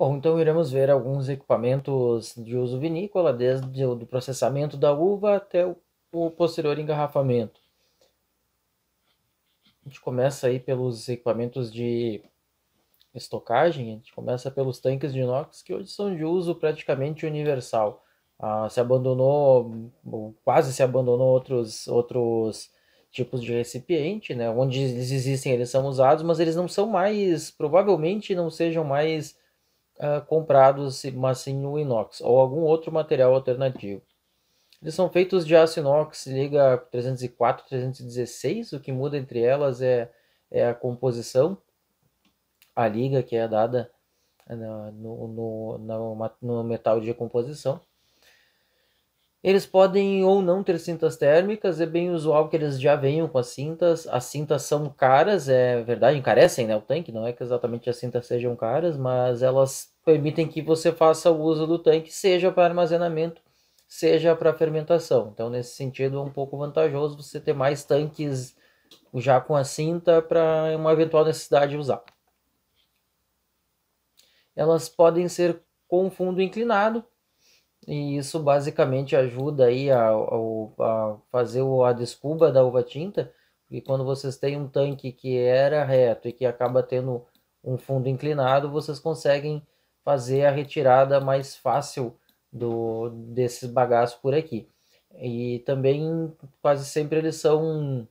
Bom, então iremos ver alguns equipamentos de uso vinícola, desde o processamento da uva até o, posterior engarrafamento. A gente começa aí pelos equipamentos de estocagem, a gente começa pelos tanques de inox, que hoje são de uso praticamente universal. Ah, se abandonou, quase se abandonou outros, outros tipos de recipiente, né? Onde eles existem, eles são usados, mas eles não são mais, provavelmente não sejam mais ah, comprados, assim, mas sim o inox ou algum outro material alternativo. Eles são feitos de aço inox, liga 304, 316, o que muda entre elas é, é a composição, a liga que é dada né, no, no, no, no metal de composição. Eles podem ou não ter cintas térmicas, é bem usual que eles já venham com as cintas. As cintas são caras, é verdade, encarecem né, o tanque, não é que exatamente as cintas sejam caras, mas elas permitem que você faça o uso do tanque, seja para armazenamento, seja para fermentação. Então, nesse sentido, é um pouco vantajoso você ter mais tanques já com a cinta para uma eventual necessidade de usar. Elas podem ser com fundo inclinado, e isso basicamente ajuda aí a, a, a fazer a descuba da uva tinta, porque quando vocês têm um tanque que era reto e que acaba tendo um fundo inclinado, vocês conseguem fazer a retirada mais fácil do desses bagaços por aqui. E também quase sempre eles são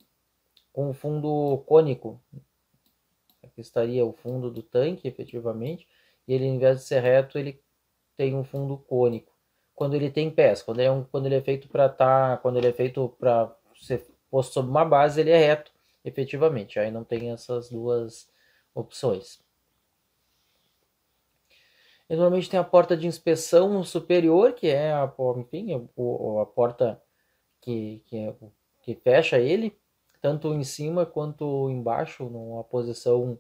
com fundo cônico. Aqui estaria o fundo do tanque, efetivamente, e ele, em vez de ser reto, ele tem um fundo cônico quando ele tem pés. Quando ele é, um, quando ele é feito para tá, quando ele é feito para ser posto sobre uma base, ele é reto, efetivamente. Aí não tem essas duas opções. E normalmente tem a porta de inspeção superior, que é a, enfim, a, a porta que, que, é, que fecha ele, tanto em cima quanto embaixo, numa posição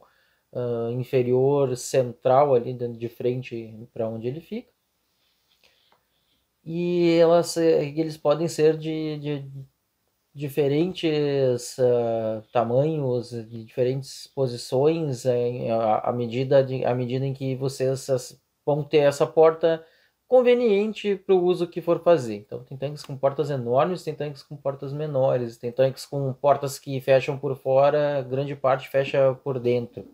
uh, inferior central ali de frente para onde ele fica e elas, eh, eles podem ser de, de diferentes uh, tamanhos, de diferentes posições, eh, em, a, a, medida de, à medida em que vocês vão ter essa porta conveniente para o uso que for fazer. Então, tem tanques com portas enormes, tem tanques com portas menores, tem tanques com portas que fecham por fora, grande parte fecha por dentro.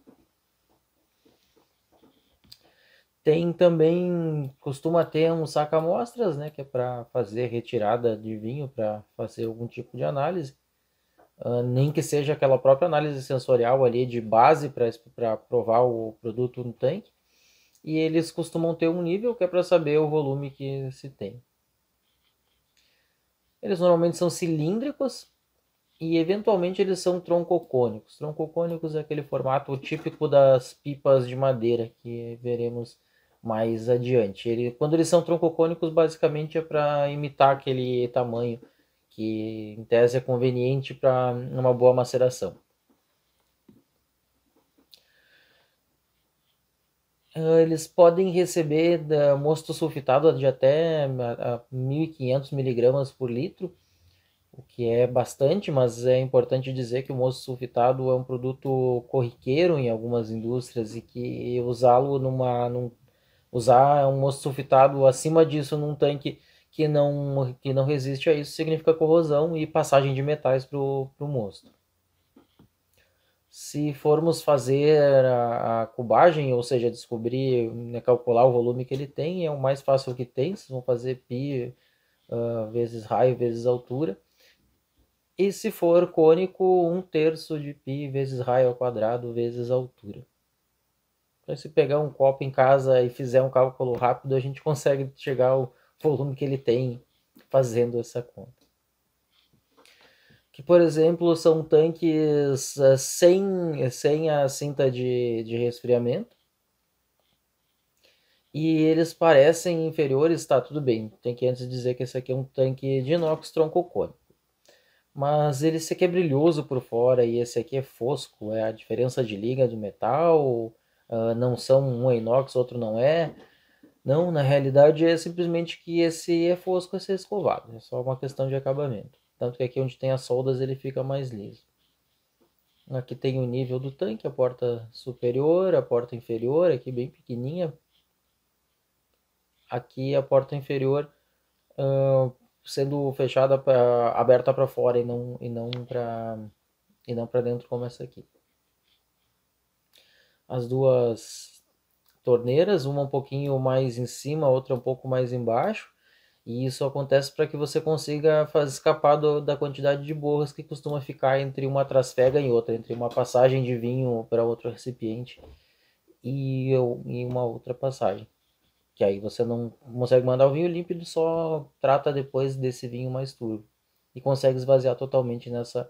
Tem também, costuma ter um saca-amostras, né, que é para fazer retirada de vinho, para fazer algum tipo de análise. Uh, nem que seja aquela própria análise sensorial ali de base para provar o produto no tanque. E eles costumam ter um nível que é para saber o volume que se tem. Eles normalmente são cilíndricos e eventualmente eles são troncocônicos. Troncocônicos é aquele formato típico das pipas de madeira que veremos mais adiante. Ele, quando eles são troncocônicos, basicamente é para imitar aquele tamanho que, em tese, é conveniente para uma boa maceração. Ah, eles podem receber ah, mosto sulfitado de até 1.500 ah, miligramas por litro, o que é bastante, mas é importante dizer que o mosto sulfitado é um produto corriqueiro em algumas indústrias e que usá-lo num Usar um mosto sulfitado acima disso num tanque que não, que não resiste a isso significa corrosão e passagem de metais para o mosto. Se formos fazer a, a, cubagem, ou seja, descobrir, né, calcular o volume que ele tem, é o mais fácil que tem. Vocês vão fazer pi uh, vezes raio vezes altura. E se for cônico, um terço de π vezes raio ao quadrado vezes altura. Então, se pegar um copo em casa e fizer um cálculo rápido, a gente consegue chegar ao volume que ele tem fazendo essa conta. Que, por exemplo, são tanques eh, sem, sem a cinta de, de resfriamento. E eles parecem inferiores, tá tudo bem. Tem que antes dizer que esse aqui é um tanque de inox troncocônico. Mas ele esse aqui é brilhoso por fora e esse aqui é fosco. É a diferença de liga do metal uh, não são um é inox, outro não é. Não, na realidade é simplesmente que esse é fosco, esse é escovado. É só uma questão de acabamento. Tanto que aqui onde tem as soldas ele fica mais liso. Aqui tem o nível do tanque, a porta superior, a porta inferior, aqui bem pequenininha. Aqui a porta inferior uh, sendo fechada, pra, aberta para fora e não, e não para e não dentro como essa aqui as duas torneiras, uma um pouquinho mais em cima, outra um pouco mais embaixo. E isso acontece para que você consiga fazer, escapar do, da quantidade de borras que costuma ficar entre uma trasfega e outra, entre uma passagem de vinho para outro recipiente e, e uma outra passagem. Que aí você não consegue mandar o vinho límpido, só trata depois desse vinho mais turbo. E consegue esvaziar totalmente nessa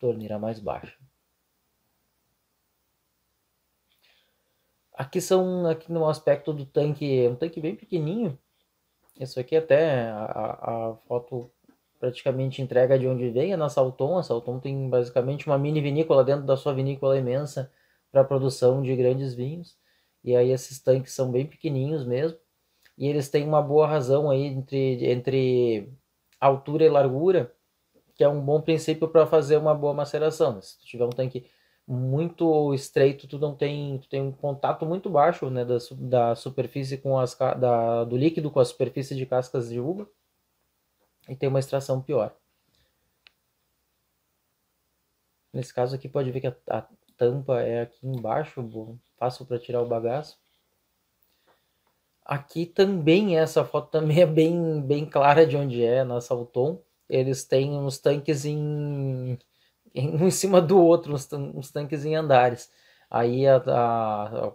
torneira mais baixa. Aqui são aqui no aspecto do tanque, é um tanque bem pequenininho. Isso aqui até a, a foto praticamente entrega de onde vem, é na Salton. A Salton tem basicamente uma mini vinícola dentro da sua vinícola imensa para produção de grandes vinhos. E aí esses tanques são bem pequenininhos mesmo. E eles têm uma boa razão aí entre, entre altura e largura, que é um bom princípio para fazer uma boa maceração. Se tiver um tanque muito estreito, tu não tem, tu tem um contato muito baixo né, da, da superfície com as da, do líquido com a superfície de cascas de uva e tem uma extração pior. Nesse caso aqui pode ver que a, a tampa é aqui embaixo, fácil para tirar o bagaço. Aqui também essa foto também é bem, bem clara de onde é, na né, Salton. Eles têm uns tanques em um em cima do outro, uns, uns tanques em andares. Aí a, a,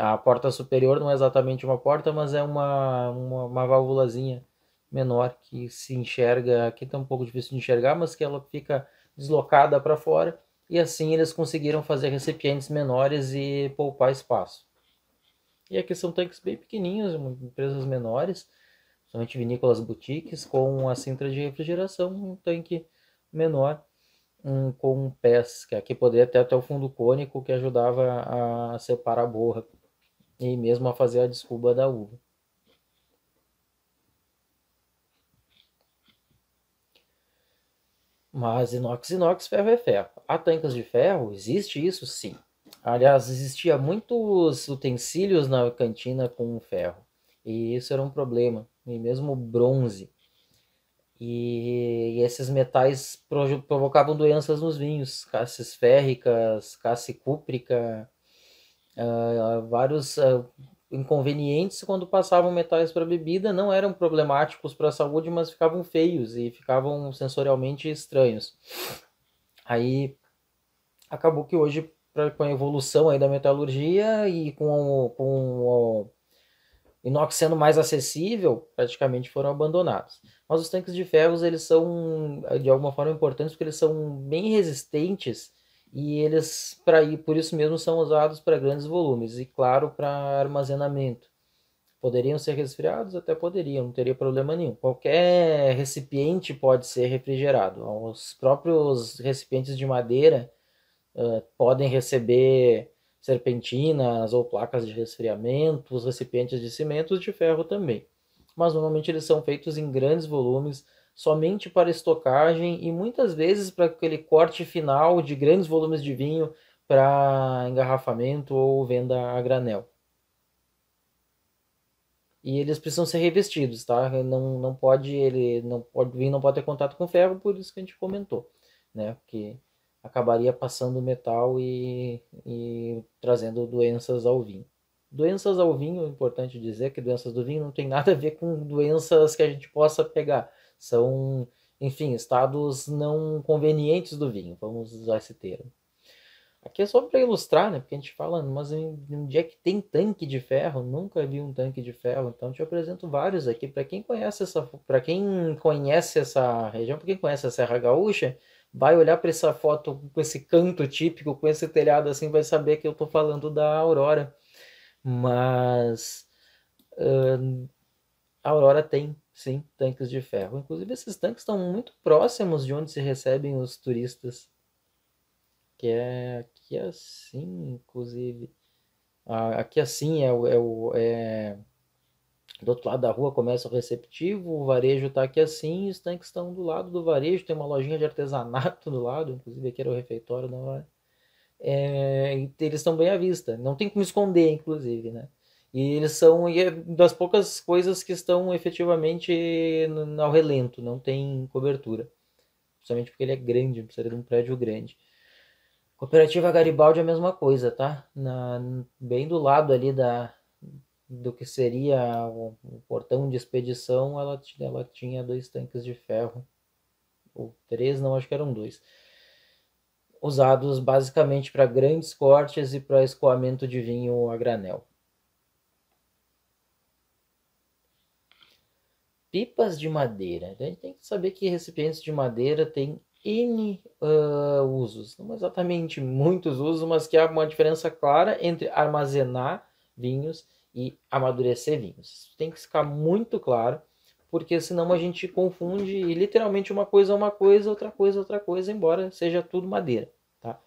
a, a, porta superior não é exatamente uma porta, mas é uma, uma, uma válvulazinha menor que se enxerga, que está um pouco difícil de enxergar, mas que ela fica deslocada para fora e assim eles conseguiram fazer recipientes menores e poupar espaço. E aqui são tanques bem pequenininhos, empresas menores, somente vinícolas boutiques, com a cintra de refrigeração, um tanque menor um com um pés, que aqui poderia ter até o fundo cônico que ajudava a separar a borra e mesmo a fazer a desculpa da uva. Mas inox, inox, ferro é ferro. Há tanques de ferro? Existe isso? Sim. Aliás, existia muitos utensílios na cantina com ferro. E isso era um problema. E mesmo bronze. E, e esses metais pro, provocavam doenças nos vinhos, cassis férricas, cassi cúprica, uh, vários uh, inconvenientes quando passavam metais para a bebida, não eram problemáticos para a saúde, mas ficavam feios e ficavam sensorialmente estranhos. Aí acabou que hoje, pra, com a evolução aí da metalurgia e com, com o, inox sendo mais acessível, praticamente foram abandonados. Mas os tanques de ferros, eles são de alguma forma importantes porque eles são bem resistentes e eles para por isso mesmo são usados para grandes volumes e claro para armazenamento. Poderiam ser resfriados, até poderiam, não teria problema nenhum. Qualquer recipiente pode ser refrigerado. Os próprios recipientes de madeira uh, podem receber serpentinas ou placas de resfriamento, os recipientes de cimentos de ferro também. Mas normalmente eles são feitos em grandes volumes, somente para estocagem e muitas vezes para aquele corte final de grandes volumes de vinho para engarrafamento ou venda a granel. E eles precisam ser revestidos, tá? Não, não pode ele não pode vinho não pode ter contato com ferro, por isso que a gente comentou, né? Porque acabaria passando metal e, e trazendo doenças ao vinho. Doenças ao vinho, é importante dizer que doenças do vinho não tem nada a ver com doenças que a gente possa pegar. São, enfim, estados não convenientes do vinho, vamos usar esse termo. Aqui é só para ilustrar, né? Porque a gente fala, mas onde é que tem tanque de ferro? Nunca vi um tanque de ferro, então te apresento vários aqui. Para quem conhece essa, para quem conhece essa região, para quem conhece a Serra Gaúcha, vai olhar para essa foto com esse canto típico, com esse telhado assim, vai saber que eu estou falando da Aurora. Mas uh, a Aurora tem, sim, tanques de ferro. Inclusive, esses tanques estão muito próximos de onde se recebem os turistas. Que é aqui assim, inclusive. Ah, aqui assim é, o, é, o, é do outro lado da rua começa o receptivo, o varejo está aqui assim, os tanques estão do lado do varejo, tem uma lojinha de artesanato do lado, inclusive aqui era o refeitório da hora. É, eles estão bem à vista, não tem como esconder, inclusive, né? E eles são e é das poucas coisas que estão efetivamente ao relento, não tem cobertura. Principalmente porque ele é grande, precisaria de um prédio grande. Cooperativa Garibaldi é a mesma coisa, tá? Na, bem do lado ali da, do que seria o, portão de expedição, ela, ela tinha dois tanques de ferro, ou três, não, acho que eram dois, usados basicamente para grandes cortes e para escoamento de vinho a granel. Pipas de madeira. A gente tem que saber que recipientes de madeira têm N uh, usos, não exatamente muitos usos, mas que há uma diferença clara entre armazenar vinhos e amadurecer vinhos. tem que ficar muito claro, porque senão a gente confunde e literalmente uma coisa é uma coisa, outra coisa é outra coisa, embora seja tudo madeira, tá?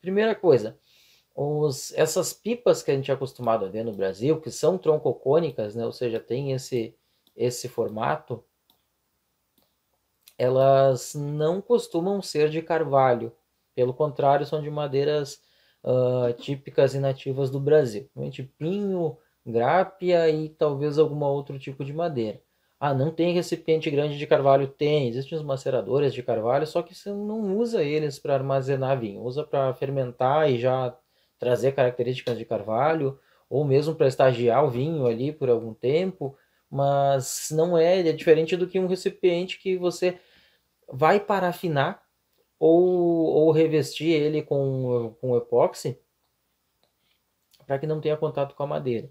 Primeira coisa, os, essas pipas que a gente é acostumado a ver no Brasil, que são troncocônicas, né? Ou seja, tem esse esse formato, elas não costumam ser de carvalho. Pelo contrário, são de madeiras uh, típicas e nativas do Brasil. Pinho, grápia e talvez algum outro tipo de madeira. Ah, não tem recipiente grande de carvalho? Tem, existem os maceradores de carvalho, só que você não usa eles para armazenar vinho, usa para fermentar e já trazer características de carvalho, ou mesmo para estagiar o vinho ali por algum tempo, mas não é, é diferente do que um recipiente que você vai parafinar ou, ou revestir ele com, com epóxi para que não tenha contato com a madeira.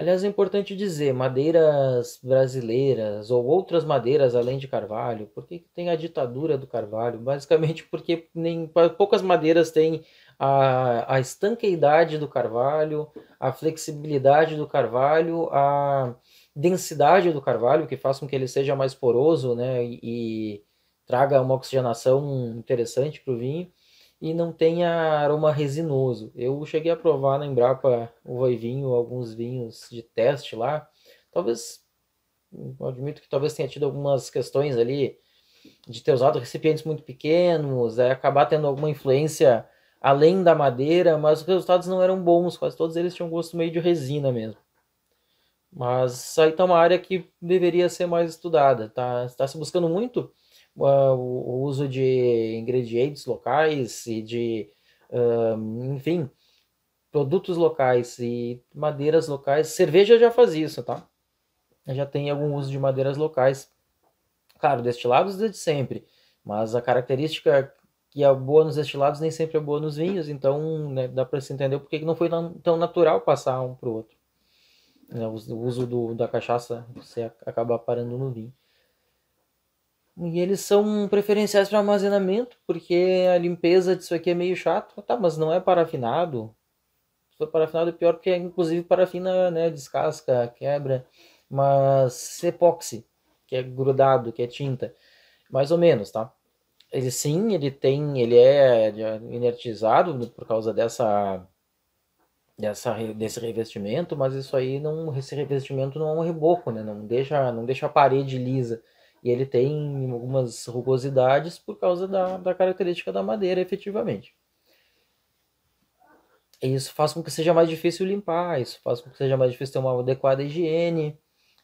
Aliás, é importante dizer, madeiras brasileiras ou outras madeiras além de carvalho, por que tem a ditadura do carvalho? Basicamente porque nem, poucas madeiras têm a, a estanqueidade do carvalho, a flexibilidade do carvalho, a densidade do carvalho, que faz com que ele seja mais poroso né, e, e traga uma oxigenação interessante para o vinho e não tenha aroma resinoso. Eu cheguei a provar na Embrapa o vinho, alguns vinhos de teste lá. Talvez, admito que talvez tenha tido algumas questões ali de ter usado recipientes muito pequenos, é, acabar tendo alguma influência além da madeira, mas os resultados não eram bons, quase todos eles tinham gosto meio de resina mesmo. Mas aí está uma área que deveria ser mais estudada, tá? Está se buscando muito uh, o uso de ingredientes locais e de, uh, enfim, produtos locais e madeiras locais. Cerveja já faz isso, tá? Já tem algum uso de madeiras locais. Claro, destilados desde sempre, mas a característica que é boa nos destilados nem sempre é boa nos vinhos, então né, dá para se entender porque não foi tão natural passar um para o outro. Né, o uso do, da cachaça você acaba parando no vinho. E eles são preferenciais para armazenamento, porque a limpeza disso aqui é meio chato. Tá, mas não é parafinado. Se for parafinado é pior, porque inclusive parafina né, descasca, quebra. Mas epóxi, que é grudado, que é tinta. Mais ou menos, tá? Ele sim, ele tem, ele é inertizado por causa dessa dessa, desse revestimento, mas isso aí não, esse revestimento não é um reboco, né? Não deixa, não deixa a parede lisa e ele tem algumas rugosidades por causa da, da característica da madeira, efetivamente. E isso faz com que seja mais difícil limpar, isso faz com que seja mais difícil ter uma adequada higiene,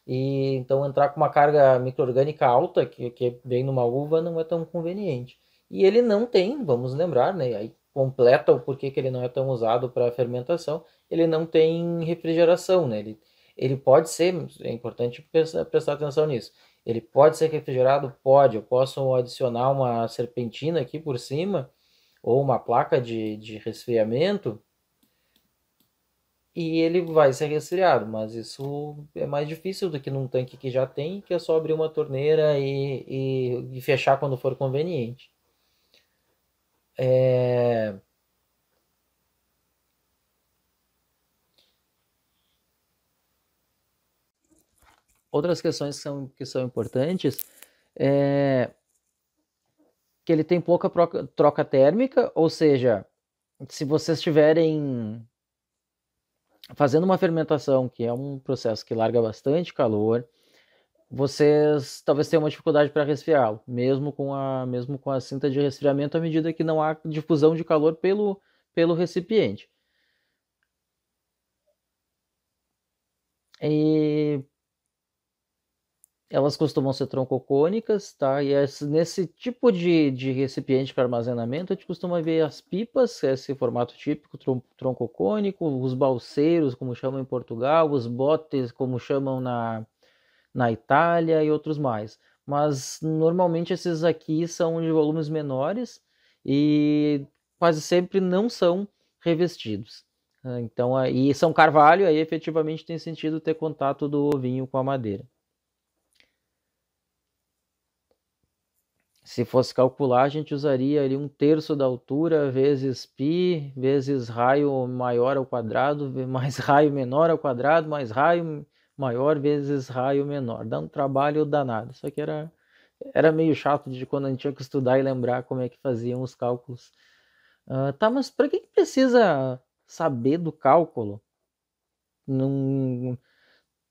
e então entrar com uma carga microorgânica alta, que, que vem numa uva, não é tão conveniente. E ele não tem, vamos lembrar, né? Aí completa o porquê que ele não é tão usado para fermentação, ele não tem refrigeração, né? Ele, ele pode ser, é importante prestar atenção nisso, ele pode ser refrigerado? Pode. Eu posso adicionar uma serpentina aqui por cima ou uma placa de, de resfriamento e ele vai ser resfriado, mas isso é mais difícil do que num tanque que já tem, que é só abrir uma torneira e, e, e fechar quando for conveniente. É... Outras questões que são, que são importantes é que ele tem pouca troca, troca térmica, ou seja, se vocês estiverem fazendo uma fermentação, que é um processo que larga bastante calor, vocês talvez tenham uma dificuldade para resfriá-lo, mesmo com a mesmo com a cinta de resfriamento à medida que não há difusão de calor pelo pelo recipiente. E elas costumam ser troncocônicas, tá? E nesse tipo de, de recipiente para armazenamento, a gente costuma ver as pipas, é esse formato típico tron troncocônico, os balseiros, como chamam em Portugal, os botes, como chamam na, na Itália e outros mais. Mas normalmente esses aqui são de volumes menores e quase sempre não são revestidos. Então, aí São Carvalho, aí efetivamente tem sentido ter contato do ovinho com a madeira. se fosse calcular, a gente usaria ali um terço da altura vezes π, vezes raio maior ao quadrado, mais raio menor ao quadrado, mais raio maior vezes raio menor. Dá um trabalho danado. Só que era, era meio chato de quando a gente tinha que estudar e lembrar como é que faziam os cálculos. Uh, tá, mas para que, que precisa saber do cálculo? Num,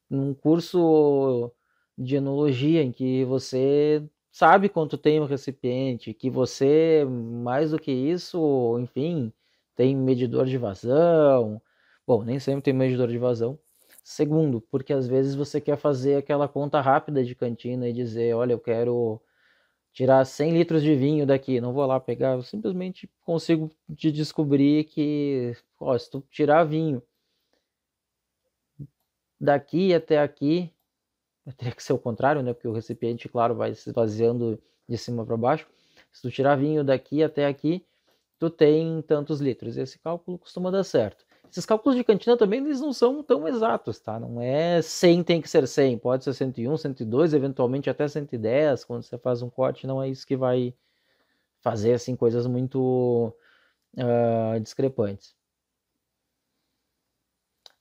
num curso de enologia em que você sabe quanto tem o recipiente, que você, mais do que isso, enfim, tem medidor de vazão. Bom, nem sempre tem medidor de vazão. Segundo, porque às vezes você quer fazer aquela conta rápida de cantina e dizer, olha, eu quero tirar 100 litros de vinho daqui, não vou lá pegar, eu simplesmente consigo te descobrir que, ó, se tu tirar vinho daqui até aqui, teria que ser o contrário, né? Porque o recipiente, claro, vai se esvaziando de cima para baixo. Se tu tirar vinho daqui até aqui, tu tem tantos litros. Esse cálculo costuma dar certo. Esses cálculos de cantina também eles não são tão exatos, tá? Não é 100 tem que ser 100, pode ser 101, 102, eventualmente até 110, quando você faz um corte, não é isso que vai fazer assim coisas muito uh, discrepantes.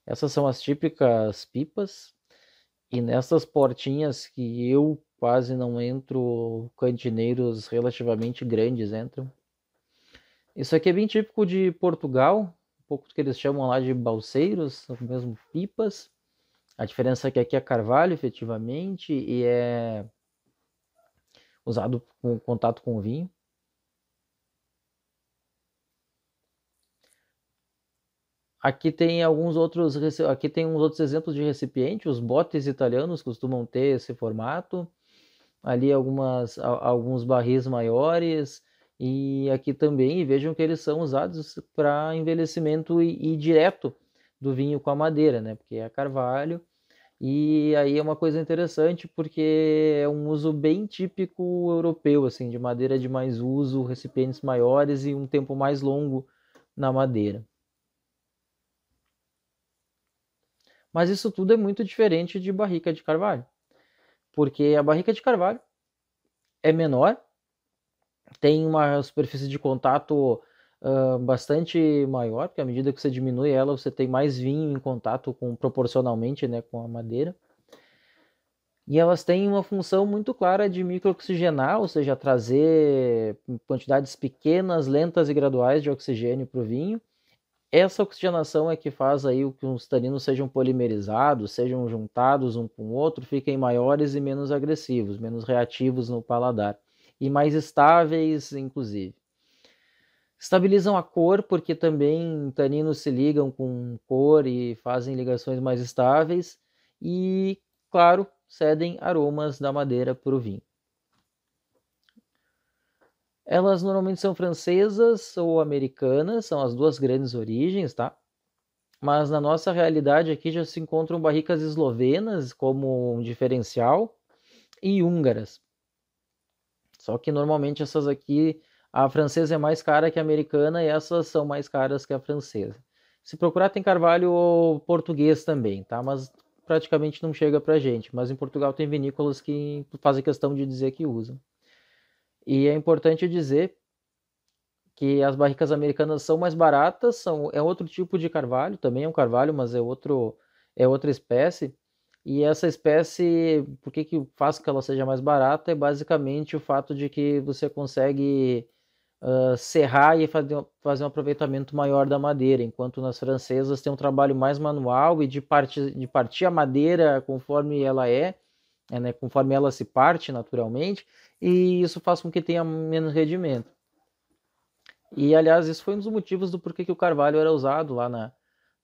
Essas são as típicas pipas, e nessas portinhas que eu quase não entro, cantineiros relativamente grandes entram. Isso aqui é bem típico de Portugal, um pouco do que eles chamam lá de balseiros, ou mesmo pipas. A diferença é que aqui é carvalho, efetivamente, e é usado com contato com o vinho. Aqui tem alguns outros, aqui tem uns outros exemplos de recipiente. Os botes italianos costumam ter esse formato. Ali algumas, alguns barris maiores. E aqui também e vejam que eles são usados para envelhecimento e, e direto do vinho com a madeira, né? Porque é carvalho. E aí é uma coisa interessante porque é um uso bem típico europeu, assim, de madeira de mais uso, recipientes maiores e um tempo mais longo na madeira. Mas isso tudo é muito diferente de barrica de carvalho, porque a barrica de carvalho é menor, tem uma superfície de contato uh, bastante maior, porque à medida que você diminui ela, você tem mais vinho em contato com proporcionalmente né, com a madeira. E elas têm uma função muito clara de microoxigenar, ou seja, trazer quantidades pequenas, lentas e graduais de oxigênio para o vinho essa oxigenação é que faz aí o que os taninos sejam polimerizados, sejam juntados um com o outro, fiquem maiores e menos agressivos, menos reativos no paladar e mais estáveis, inclusive. Estabilizam a cor, porque também taninos se ligam com cor e fazem ligações mais estáveis e, claro, cedem aromas da madeira para o vinho. Elas normalmente são francesas ou americanas, são as duas grandes origens, tá? Mas na nossa realidade aqui já se encontram barricas eslovenas como um diferencial e húngaras. Só que normalmente essas aqui, a francesa é mais cara que a americana e essas são mais caras que a francesa. Se procurar tem carvalho português também, tá? Mas praticamente não chega pra gente, mas em Portugal tem vinícolas que fazem questão de dizer que usam. E é importante dizer que as barricas americanas são mais baratas, são é outro tipo de carvalho, também é um carvalho, mas é outro é outra espécie. E essa espécie, por que, que faz que ela seja mais barata? É basicamente o fato de que você consegue uh, serrar e fazer, fazer um aproveitamento maior da madeira, enquanto nas francesas tem um trabalho mais manual e de, parte, de partir a madeira conforme ela é, é né, conforme ela se parte naturalmente, e isso faz com que tenha menos rendimento. E aliás, isso foi um dos motivos do porquê que o carvalho era usado lá na,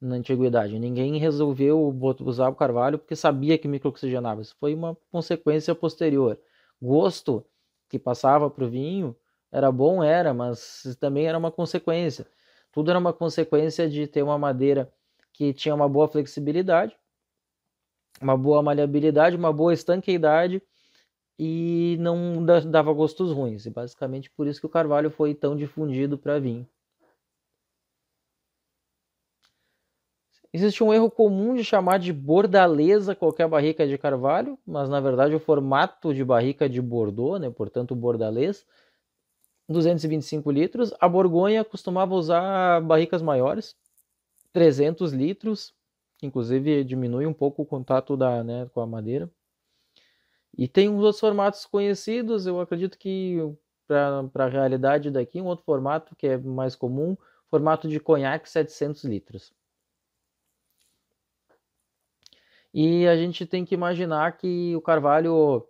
na antiguidade. Ninguém resolveu usar o carvalho porque sabia que microoxigenava. Isso foi uma consequência posterior. Gosto que passava para o vinho era bom, era, mas também era uma consequência. Tudo era uma consequência de ter uma madeira que tinha uma boa flexibilidade, uma boa maleabilidade, uma boa estanqueidade e não dava gostos ruins. E basicamente por isso que o carvalho foi tão difundido para vinho. Existe um erro comum de chamar de bordaleza qualquer barrica de carvalho, mas na verdade o formato de barrica de Bordeaux, né, portanto bordalês, 225 litros. A Borgonha costumava usar barricas maiores, 300 litros, inclusive diminui um pouco o contato da, né, com a madeira. E tem uns outros formatos conhecidos, eu acredito que para a realidade daqui, um outro formato que é mais comum, formato de conhaque 700 litros. E a gente tem que imaginar que o carvalho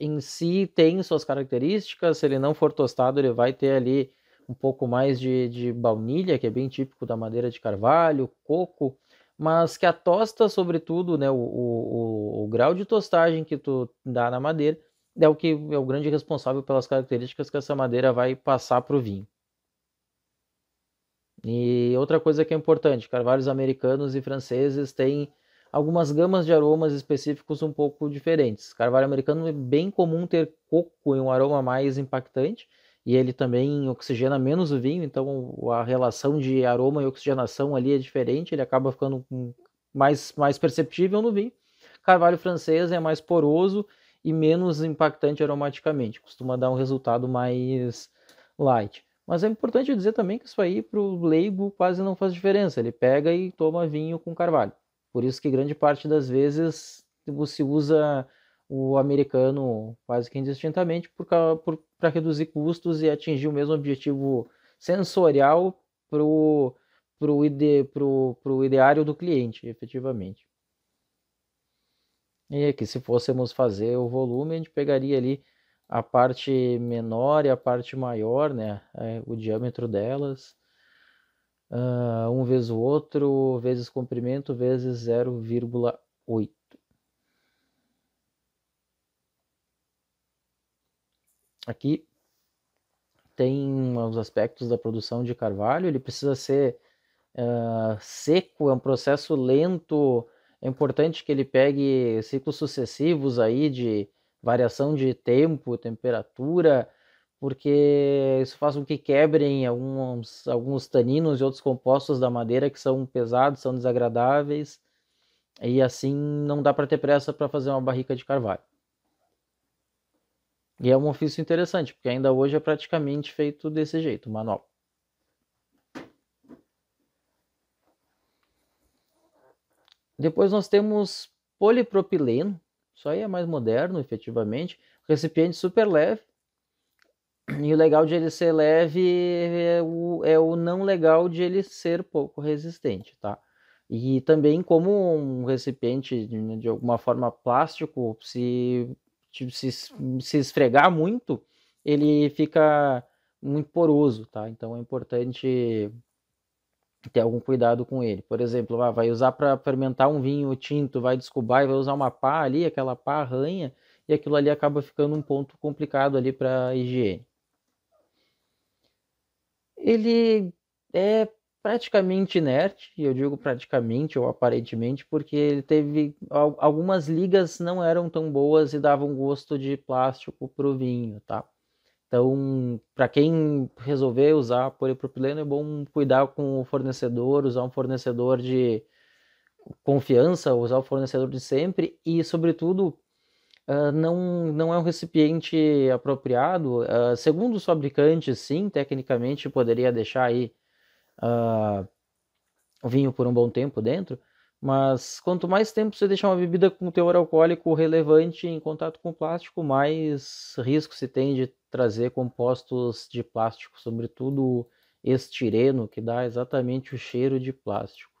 em si tem suas características, se ele não for tostado, ele vai ter ali um pouco mais de, de baunilha, que é bem típico da madeira de carvalho, coco, mas que a tosta, sobretudo, né, o, o, o, grau de tostagem que tu dá na madeira é o que é o grande responsável pelas características que essa madeira vai passar para o vinho. E outra coisa que é importante, carvalhos americanos e franceses têm algumas gamas de aromas específicos um pouco diferentes. Carvalho americano é bem comum ter coco em um aroma mais impactante, e ele também oxigena menos o vinho, então a relação de aroma e oxigenação ali é diferente, ele acaba ficando mais, mais perceptível no vinho. Carvalho francês é mais poroso e menos impactante aromaticamente, costuma dar um resultado mais light. Mas é importante dizer também que isso aí para o leigo quase não faz diferença, ele pega e toma vinho com carvalho. Por isso que grande parte das vezes se usa o americano quase que indistintamente para reduzir custos e atingir o mesmo objetivo sensorial para o pro ide, pro, pro ideário do cliente, efetivamente. E aqui, se fôssemos fazer o volume, a gente pegaria ali a parte menor e a parte maior, né? É, o diâmetro delas. Uh, um vezes o outro, vezes comprimento, vezes 0,8. aqui tem os aspectos da produção de carvalho, ele precisa ser uh, seco, é um processo lento, é importante que ele pegue ciclos sucessivos aí de variação de tempo, temperatura, porque isso faz com que quebrem alguns, alguns taninos e outros compostos da madeira que são pesados, são desagradáveis, e assim não dá para ter pressa para fazer uma barrica de carvalho. E é um ofício interessante, porque ainda hoje é praticamente feito desse jeito, manual. Depois nós temos polipropileno, isso aí é mais moderno, efetivamente. Recipiente super leve. E o legal de ele ser leve é o, é o não legal de ele ser pouco resistente, tá? E também como um recipiente de, de alguma forma plástico se tipo, se, se esfregar muito, ele fica muito poroso, tá? Então é importante ter algum cuidado com ele. Por exemplo, ah, vai usar para fermentar um vinho tinto, vai descobrir, e vai usar uma pá ali, aquela pá arranha, e aquilo ali acaba ficando um ponto complicado ali para higiene. Ele é praticamente inerte, e eu digo praticamente ou aparentemente, porque ele teve algumas ligas não eram tão boas e davam gosto de plástico pro vinho, tá? Então, para quem resolver usar polipropileno, é bom cuidar com o fornecedor, usar um fornecedor de confiança, usar o fornecedor de sempre e, sobretudo, Uh, não, não é um recipiente apropriado. Uh, segundo os fabricantes, sim, tecnicamente poderia deixar aí uh, vinho por um bom tempo dentro, mas quanto mais tempo você deixar uma bebida com teor alcoólico relevante em contato com plástico, mais risco se tem de trazer compostos de plástico, sobretudo estireno, que dá exatamente o cheiro de plástico.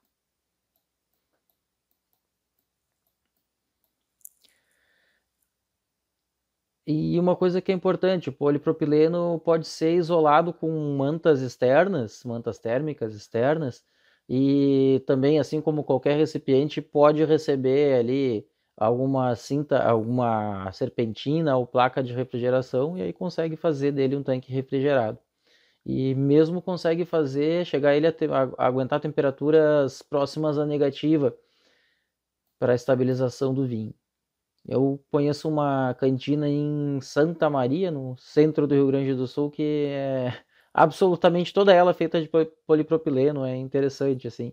E uma coisa que é importante, o polipropileno pode ser isolado com mantas externas, mantas térmicas externas, e também, assim como qualquer recipiente, pode receber ali alguma cinta, alguma serpentina ou placa de refrigeração e aí consegue fazer dele um tanque refrigerado. E mesmo consegue fazer, chegar ele a, te, a, a aguentar temperaturas próximas à negativa para estabilização do vinho. Eu conheço uma cantina em Santa Maria, no centro do Rio Grande do Sul, que é absolutamente toda ela feita de polipropileno, é interessante assim.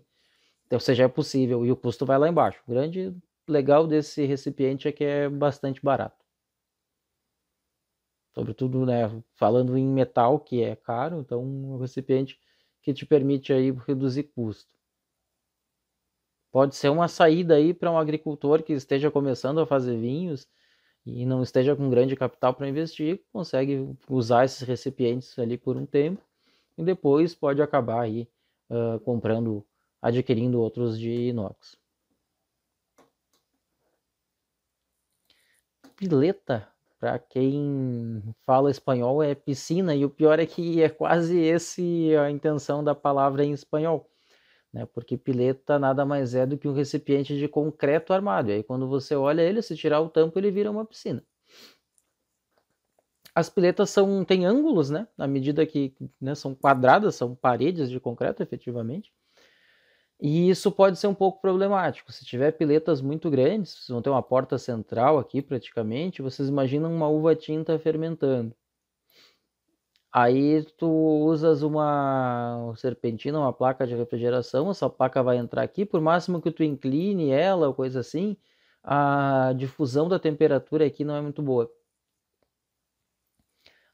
Então, ou seja, é possível e o custo vai lá embaixo. O grande legal desse recipiente é que é bastante barato. Sobretudo, né, falando em metal, que é caro, então é um recipiente que te permite aí reduzir custo pode ser uma saída aí para um agricultor que esteja começando a fazer vinhos e não esteja com grande capital para investir, consegue usar esses recipientes ali por um tempo e depois pode acabar aí uh, comprando, adquirindo outros de inox. Pileta, para quem fala espanhol, é piscina e o pior é que é quase esse a intenção da palavra em espanhol né? Porque pileta nada mais é do que um recipiente de concreto armado. E aí quando você olha ele, se tirar o tampo, ele vira uma piscina. As piletas são têm ângulos, né? Na medida que né, são quadradas, são paredes de concreto, efetivamente. E isso pode ser um pouco problemático. Se tiver piletas muito grandes, vocês vão ter uma porta central aqui praticamente, vocês imaginam uma uva tinta fermentando. Aí tu usas uma serpentina, uma placa de refrigeração, essa placa vai entrar aqui, por máximo que tu incline ela ou coisa assim, a difusão da temperatura aqui não é muito boa.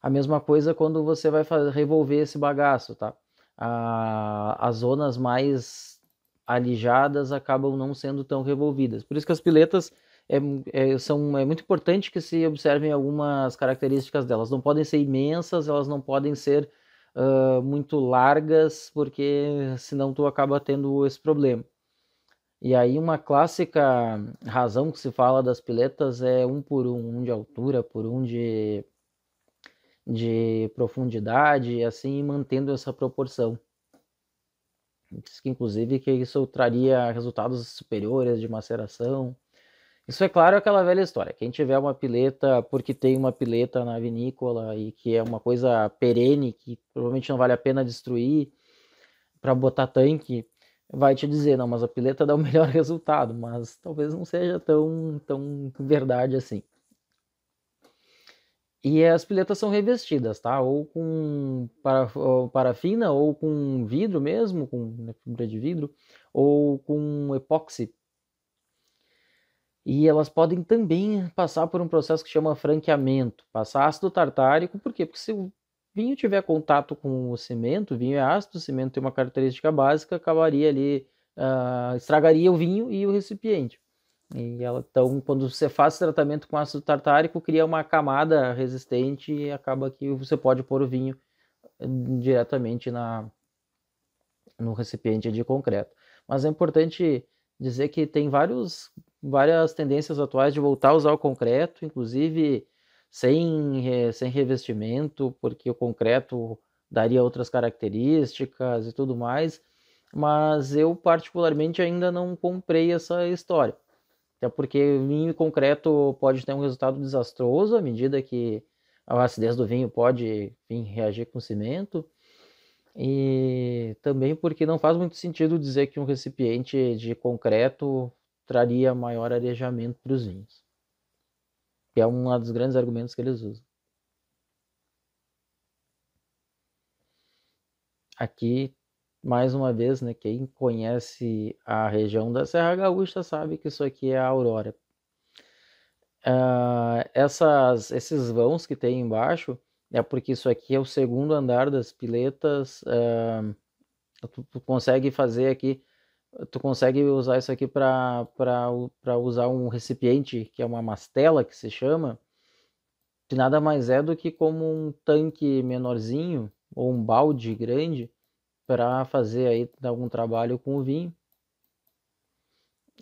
A mesma coisa quando você vai revolver esse bagaço, tá? A, as zonas mais alijadas acabam não sendo tão revolvidas. Por isso que as piletas é, é, são, é muito importante que se observem algumas características delas. Não podem ser imensas, elas não podem ser uh, muito largas, porque senão tu acaba tendo esse problema. E aí uma clássica razão que se fala das piletas é um por um, um de altura, por um de, de profundidade, assim mantendo essa proporção. Diz que inclusive que isso traria resultados superiores de maceração. Isso é claro aquela velha história. Quem tiver uma pileta, porque tem uma pileta na vinícola e que é uma coisa perene, que provavelmente não vale a pena destruir para botar tanque, vai te dizer, não, mas a pileta dá o melhor resultado, mas talvez não seja tão, tão verdade assim. E as piletas são revestidas, tá? Ou com parafina, ou com vidro mesmo, com né, fibra de vidro, ou com epóxi e elas podem também passar por um processo que chama franqueamento, passar ácido tartárico, por quê? Porque se o vinho tiver contato com o cimento, o vinho é ácido, o cimento tem uma característica básica, acabaria ali, uh, estragaria o vinho e o recipiente. E ela, então, quando você faz tratamento com ácido tartárico, cria uma camada resistente e acaba que você pode pôr o vinho hum, diretamente na, no recipiente de concreto. Mas é importante dizer que tem vários várias tendências atuais de voltar a usar o concreto, inclusive sem, sem revestimento, porque o concreto daria outras características e tudo mais. Mas eu, particularmente, ainda não comprei essa história. Até porque vinho e concreto pode ter um resultado desastroso à medida que a acidez do vinho pode enfim, reagir com cimento. E também porque não faz muito sentido dizer que um recipiente de concreto traria maior arejamento para os vinhos. Que é um dos grandes argumentos que eles usam. Aqui, mais uma vez, né, quem conhece a região da Serra Gaúcha sabe que isso aqui é a aurora. Uh, essas, esses vãos que tem embaixo é porque isso aqui é o segundo andar das piletas. Uh, tu, tu consegue fazer aqui tu consegue usar isso aqui para usar um recipiente que é uma mastela que se chama, que nada mais é do que como um tanque menorzinho ou um balde grande para fazer aí algum trabalho com o vinho.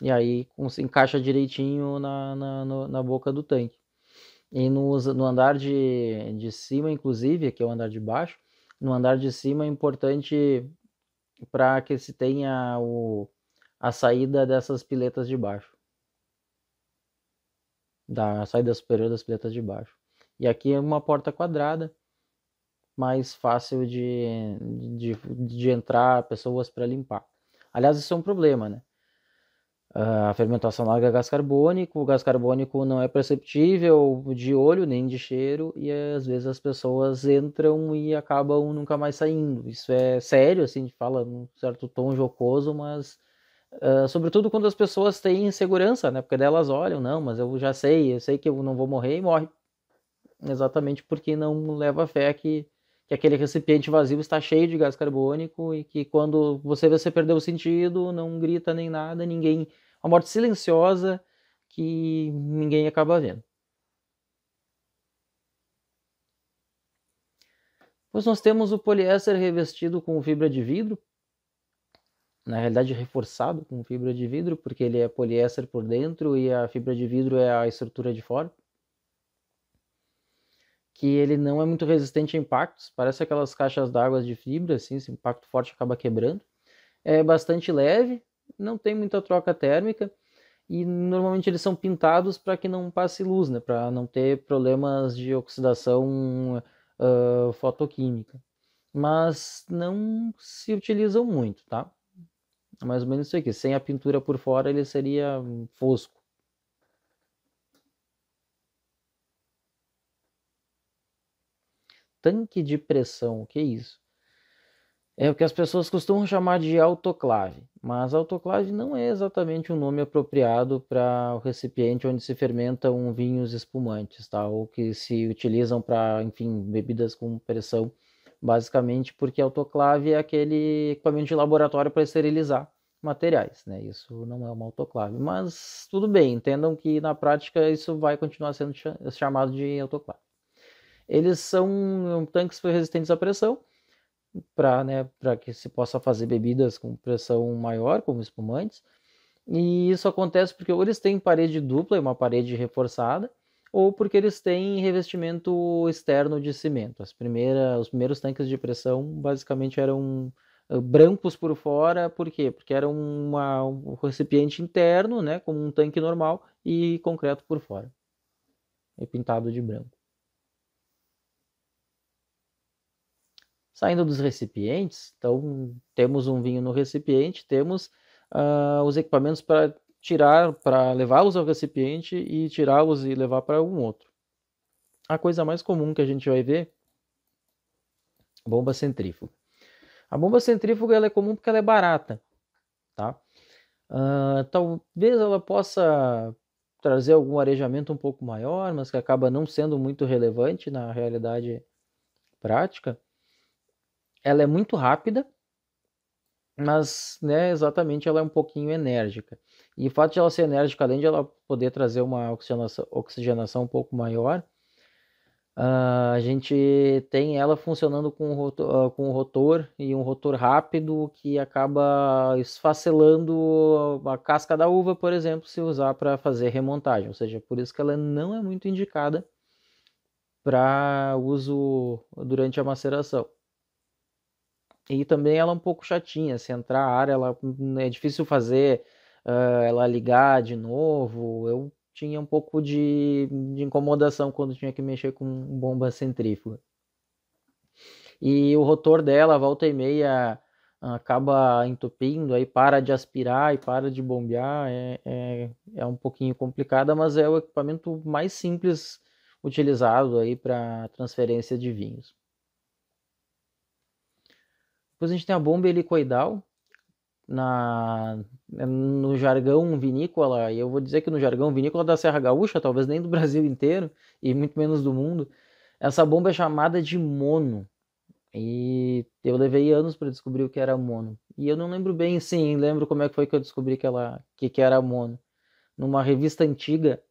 E aí se encaixa direitinho na, na, na boca do tanque. E no, no andar de, de cima, inclusive, que é o andar de baixo, no andar de cima é importante para que se tenha o, a saída dessas piletas de baixo. Da saída superior das piletas de baixo. E aqui é uma porta quadrada, mais fácil de, de, de entrar pessoas para limpar. Aliás, isso é um problema, né? a fermentação larga é gás carbônico, o gás carbônico não é perceptível de olho nem de cheiro, e às vezes as pessoas entram e acabam nunca mais saindo. Isso é sério, assim, fala num certo tom jocoso, mas uh, sobretudo quando as pessoas têm insegurança, né? Porque delas olham, não, mas eu já sei, eu sei que eu não vou morrer e morre. Exatamente porque não leva fé que, que aquele recipiente vazio está cheio de gás carbônico e que quando você vê você perdeu o sentido, não grita nem nada, ninguém uma morte silenciosa que ninguém acaba vendo. Pois nós temos o poliéster revestido com fibra de vidro, na realidade reforçado com fibra de vidro, porque ele é poliéster por dentro e a fibra de vidro é a estrutura de fora. Que ele não é muito resistente a impactos, parece aquelas caixas d'água de fibra, assim, esse impacto forte acaba quebrando. É bastante leve, não tem muita troca térmica e normalmente eles são pintados para que não passe luz, né, para não ter problemas de oxidação uh, fotoquímica. Mas não se utilizam muito, tá? É mais ou menos isso aqui. Sem a pintura por fora ele seria fosco. Tanque de pressão, o que é isso? é o que as pessoas costumam chamar de autoclave, mas autoclave não é exatamente um nome apropriado para o recipiente onde se fermentam vinhos espumantes, tá? Ou que se utilizam para, enfim, bebidas com pressão, basicamente porque autoclave é aquele equipamento de laboratório para esterilizar materiais, né? Isso não é uma autoclave, mas tudo bem, entendam que na prática isso vai continuar sendo chamado de autoclave. Eles são tanques resistentes à pressão para né, que se possa fazer bebidas com pressão maior, como espumantes. E isso acontece porque ou eles têm parede dupla e uma parede reforçada, ou porque eles têm revestimento externo de cimento. As primeiras, os primeiros tanques de pressão basicamente eram ah, brancos por fora, por quê? Porque era uma, um recipiente interno, né, como um tanque normal, e concreto por fora, e pintado de branco. Saindo dos recipientes, então temos um vinho no recipiente, temos uh, os equipamentos para tirar, para levá-los ao recipiente e tirá-los e levar para um outro. A coisa mais comum que a gente vai ver, bomba centrífuga. A bomba centrífuga ela é comum porque ela é barata, tá? Uh, talvez ela possa trazer algum arejamento um pouco maior, mas que acaba não sendo muito relevante na realidade prática ela é muito rápida, mas né, exatamente ela é um pouquinho enérgica. E o fato de ela ser enérgica, além de ela poder trazer uma oxigenação, oxigenação um pouco maior, uh, a gente tem ela funcionando com, rotor, uh, ah, com um rotor e um rotor rápido que acaba esfacelando a casca da uva, por exemplo, se usar para fazer remontagem. Ou seja, por isso que ela não é muito indicada para uso durante a maceração. E também ela é um pouco chatinha, se entrar a área, ela hum, é difícil fazer uh, ela ligar de novo. Eu tinha um pouco de, de incomodação quando tinha que mexer com bomba centrífuga. E o rotor dela, volta e meia, acaba entupindo, aí para de aspirar e para de bombear, é, é, é um pouquinho complicada, mas é o equipamento mais simples utilizado aí para transferência de vinhos. Depois a gente tem a bomba helicoidal, na, é no jargão vinícola, e eu vou dizer que no jargão vinícola da Serra Gaúcha, talvez nem do Brasil inteiro, e muito menos do mundo, essa bomba é chamada de mono. E eu levei anos para descobrir o que era mono. E eu não lembro bem, sim, lembro como é que foi que eu descobri que, ela, que, que era mono. Numa revista antiga,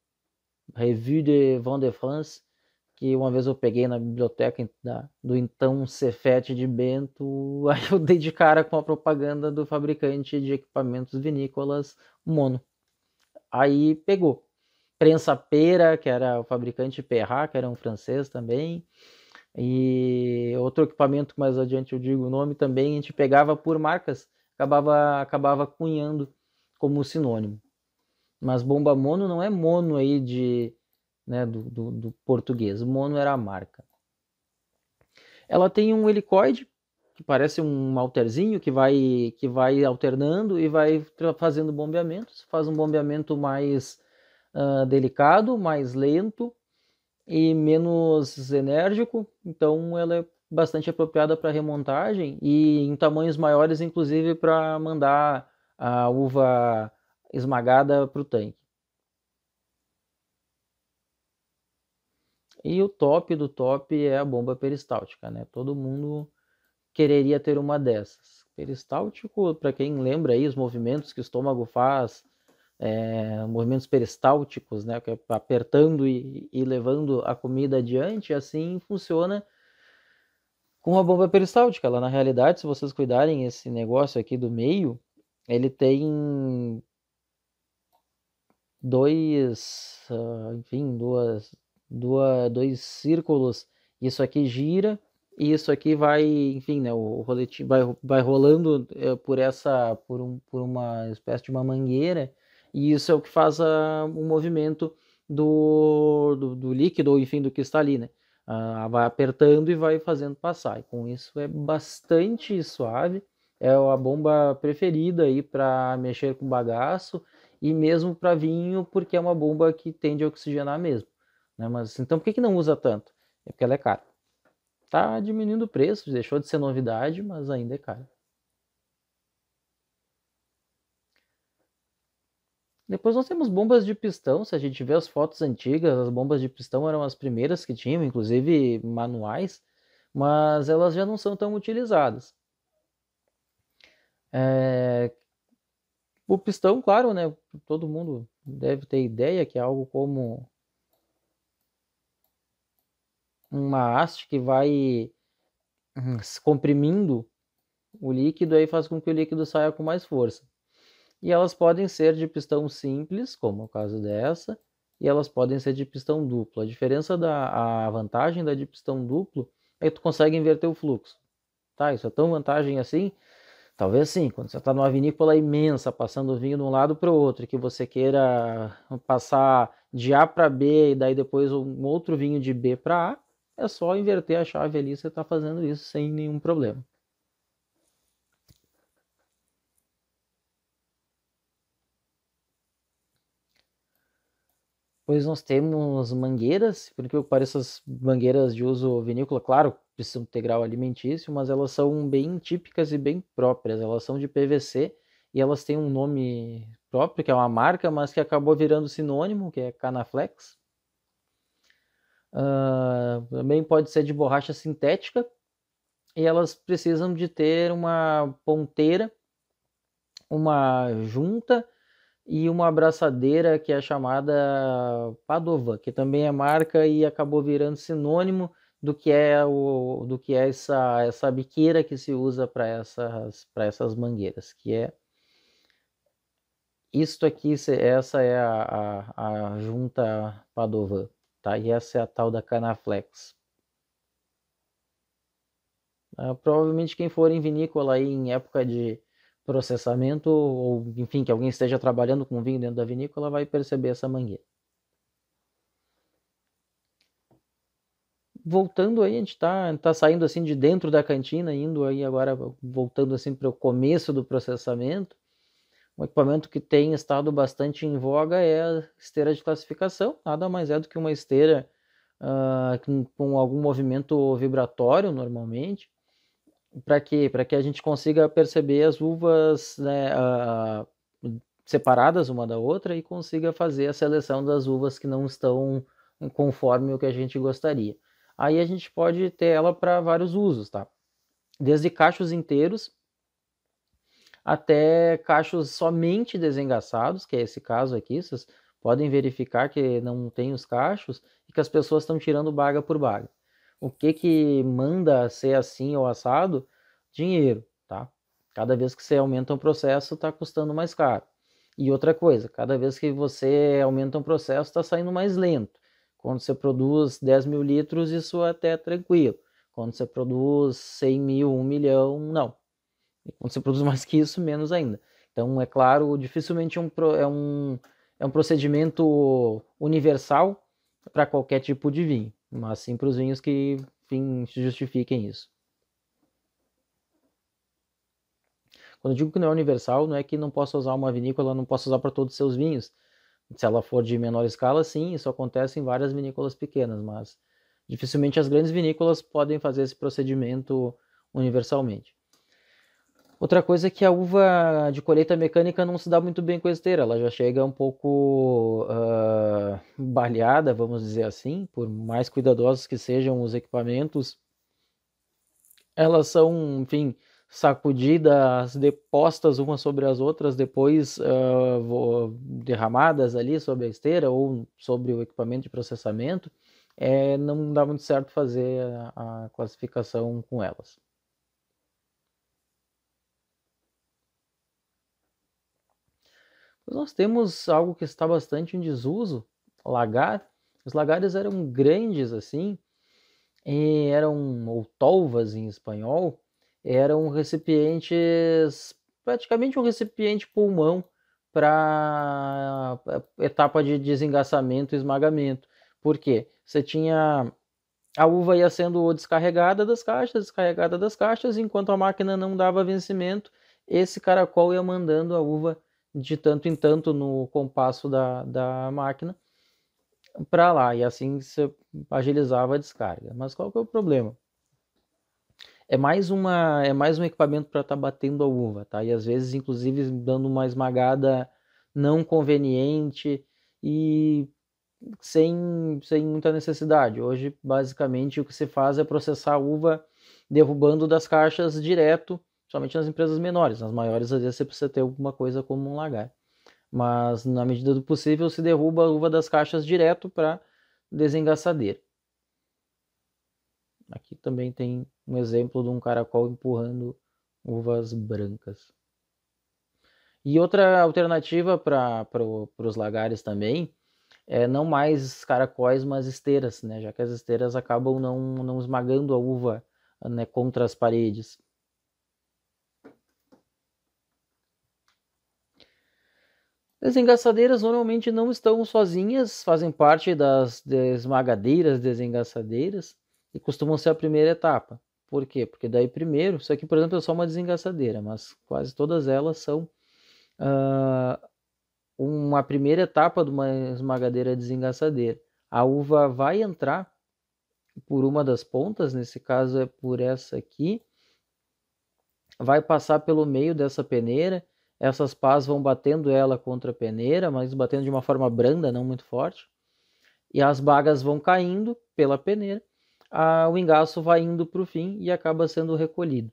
Revue de Vent de France, que uma vez eu peguei na biblioteca da, do então Cefete de Bento, aí eu dei de cara com a propaganda do fabricante de equipamentos vinícolas Mono. Aí pegou. Prensa Pera, que era o fabricante Perra, que era um francês também. E outro equipamento mais adiante eu digo o nome também, a gente pegava por marcas, acabava, acabava cunhando como sinônimo. Mas bomba mono não é mono aí de né, do, do, do português. Mono era a marca. Ela tem um helicoide que parece um alterzinho que vai que vai alternando e vai fazendo bombeamentos. Faz um bombeamento mais uh, delicado, mais lento e menos enérgico. Então ela é bastante apropriada para remontagem e em tamanhos maiores, inclusive para mandar a uva esmagada para o tanque. E o top do top é a bomba peristáltica, né? Todo mundo quereria ter uma dessas. Peristáltico, para quem lembra aí os movimentos que o estômago faz, é, movimentos peristálticos, né? Que é apertando e, e levando a comida adiante, assim funciona com a bomba peristáltica. Ela, na realidade, se vocês cuidarem esse negócio aqui do meio, ele tem dois, ah, enfim, duas, duas, dois círculos, isso aqui gira e isso aqui vai, enfim, né, o rolete vai, vai rolando é, por essa, por, um, por uma espécie de uma mangueira e isso é o que faz o movimento do, do, do líquido ou enfim do que está ali, né? vai apertando e vai fazendo passar. E com isso é bastante suave, é a bomba preferida aí para mexer com bagaço e mesmo para vinho, porque é uma bomba que tende a oxigenar mesmo. Né? Mas assim, então por que, que não usa tanto? É porque ela é cara. Tá diminuindo o preço, deixou de ser novidade, mas ainda é cara. Depois nós temos bombas de pistão. Se a gente vê as fotos antigas, as bombas de pistão eram as primeiras que tinham, inclusive manuais, mas elas já não são tão utilizadas. É... O pistão, claro, né? Todo mundo deve ter ideia que é algo como uma haste que vai hum, comprimindo o líquido aí faz com que o líquido saia com mais força. E elas podem ser de pistão simples, como é o caso dessa, e elas podem ser de pistão duplo. A diferença da a vantagem da de pistão duplo é que tu consegue inverter o fluxo. Tá, isso é tão vantagem assim? Talvez sim, quando você está numa vinícola imensa, passando o vinho de um lado para o outro, que você queira passar de A para B e daí depois um outro vinho de B para A, é só inverter a chave ali, você está fazendo isso sem nenhum problema. Pois nós temos mangueiras, porque parecem as mangueiras de uso vinícola, claro, precisam um integral alimentício, mas elas são bem típicas e bem próprias. Elas são de PVC e elas têm um nome próprio, que é uma marca, mas que acabou virando sinônimo, que é Canaflex. Uh, também pode ser de borracha sintética e elas precisam de ter uma ponteira, uma junta e uma abraçadeira que é chamada Padova, que também é marca e acabou virando sinônimo do que é o do que é essa essa biqueira que se usa para essas para essas mangueiras, que é isto aqui, essa é a, a, a junta Padova tá? E essa é a tal da Canaflex. Ah, provavelmente quem for em vinícola aí em época de processamento ou enfim que alguém esteja trabalhando com vinho dentro da vinícola vai perceber essa mangueira. Voltando aí, a gente está tá saindo assim de dentro da cantina, indo aí agora, voltando assim para o começo do processamento. Um equipamento que tem estado bastante em voga é a esteira de classificação, nada mais é do que uma esteira uh, com, algum movimento vibratório normalmente, para que para que a gente consiga perceber as uvas né, uh, separadas uma da outra e consiga fazer a seleção das uvas que não estão conforme o que a gente gostaria. Aí a gente pode ter ela para vários usos, tá? Desde cachos inteiros até cachos somente desengaçados, que é esse caso aqui, vocês podem verificar que não tem os cachos e que as pessoas estão tirando baga por baga. O que que manda ser assim ou assado? Dinheiro, tá? Cada vez que você aumenta um processo, está custando mais caro. E outra coisa, cada vez que você aumenta um processo, está saindo mais lento. Quando você produz 10 mil litros, isso é até tranquilo. Quando você produz 100 mil, 1 milhão, não. E quando você produz mais que isso, menos ainda. Então, é claro, dificilmente um, é, um, é um procedimento universal para qualquer tipo de vinho, mas sim para os vinhos que enfim, justifiquem isso. Quando eu digo que não é universal, não é que não possa usar uma vinícola, não possa usar para todos os seus vinhos. Se ela for de menor escala, sim, isso acontece em várias vinícolas pequenas, mas dificilmente as grandes vinícolas podem fazer esse procedimento universalmente. Outra coisa é que a uva de colheita mecânica não se dá muito bem com a esteira, ela já chega um pouco uh, baleada, vamos dizer assim, por mais cuidadosos que sejam os equipamentos, elas são, enfim, sacudidas, depostas umas sobre as outras, depois uh, derramadas ali sobre a esteira ou sobre o equipamento de processamento, é, não dá muito certo fazer a, a classificação com elas. Nós temos algo que está bastante em desuso, lagar. Os lagares eram grandes assim, eram ou tolvas em espanhol, eram recipientes, praticamente um recipiente pulmão para eh, etapa de desengaçamento e esmagamento. Por quê? Você tinha a uva ia sendo descarregada das caixas, descarregada das caixas, enquanto a máquina não dava vencimento, esse caracol ia mandando a uva de tanto em tanto no compasso da, da máquina para lá e assim você agilizava a descarga. Mas qual que é o problema? É mais, uma, é mais um equipamento para estar tá batendo a uva, tá? E às vezes, inclusive, dando uma esmagada não conveniente e sem, sem muita necessidade. Hoje, basicamente, o que se faz é processar a uva derrubando das caixas direto somente nas empresas menores. Nas maiores, às vezes, você precisa ter alguma coisa como um lagar. Mas, na medida do possível, se derruba a uva das caixas direto para desengaçadeira. Aqui também tem um exemplo de um caracol empurrando uvas brancas. E outra alternativa para pro, os lagares também é não mais caracóis, mas esteiras, né? já que as esteiras acabam não, não esmagando a uva né, contra as paredes. As engaçadeiras normalmente não estão sozinhas, fazem parte das esmagadeiras desengaçadeiras e costumam ser a primeira etapa. Por quê? Porque daí primeiro, isso aqui por exemplo é só uma desengaçadeira, mas quase todas elas são uh, uma primeira etapa de uma esmagadeira desengaçadeira. A uva vai entrar por uma das pontas, nesse caso é por essa aqui, vai passar pelo meio dessa peneira essas pás vão batendo ela contra a peneira, mas batendo de uma forma branda, não muito forte. E as bagas vão caindo pela peneira, a, o engaço vai indo para o fim e acaba sendo recolhido.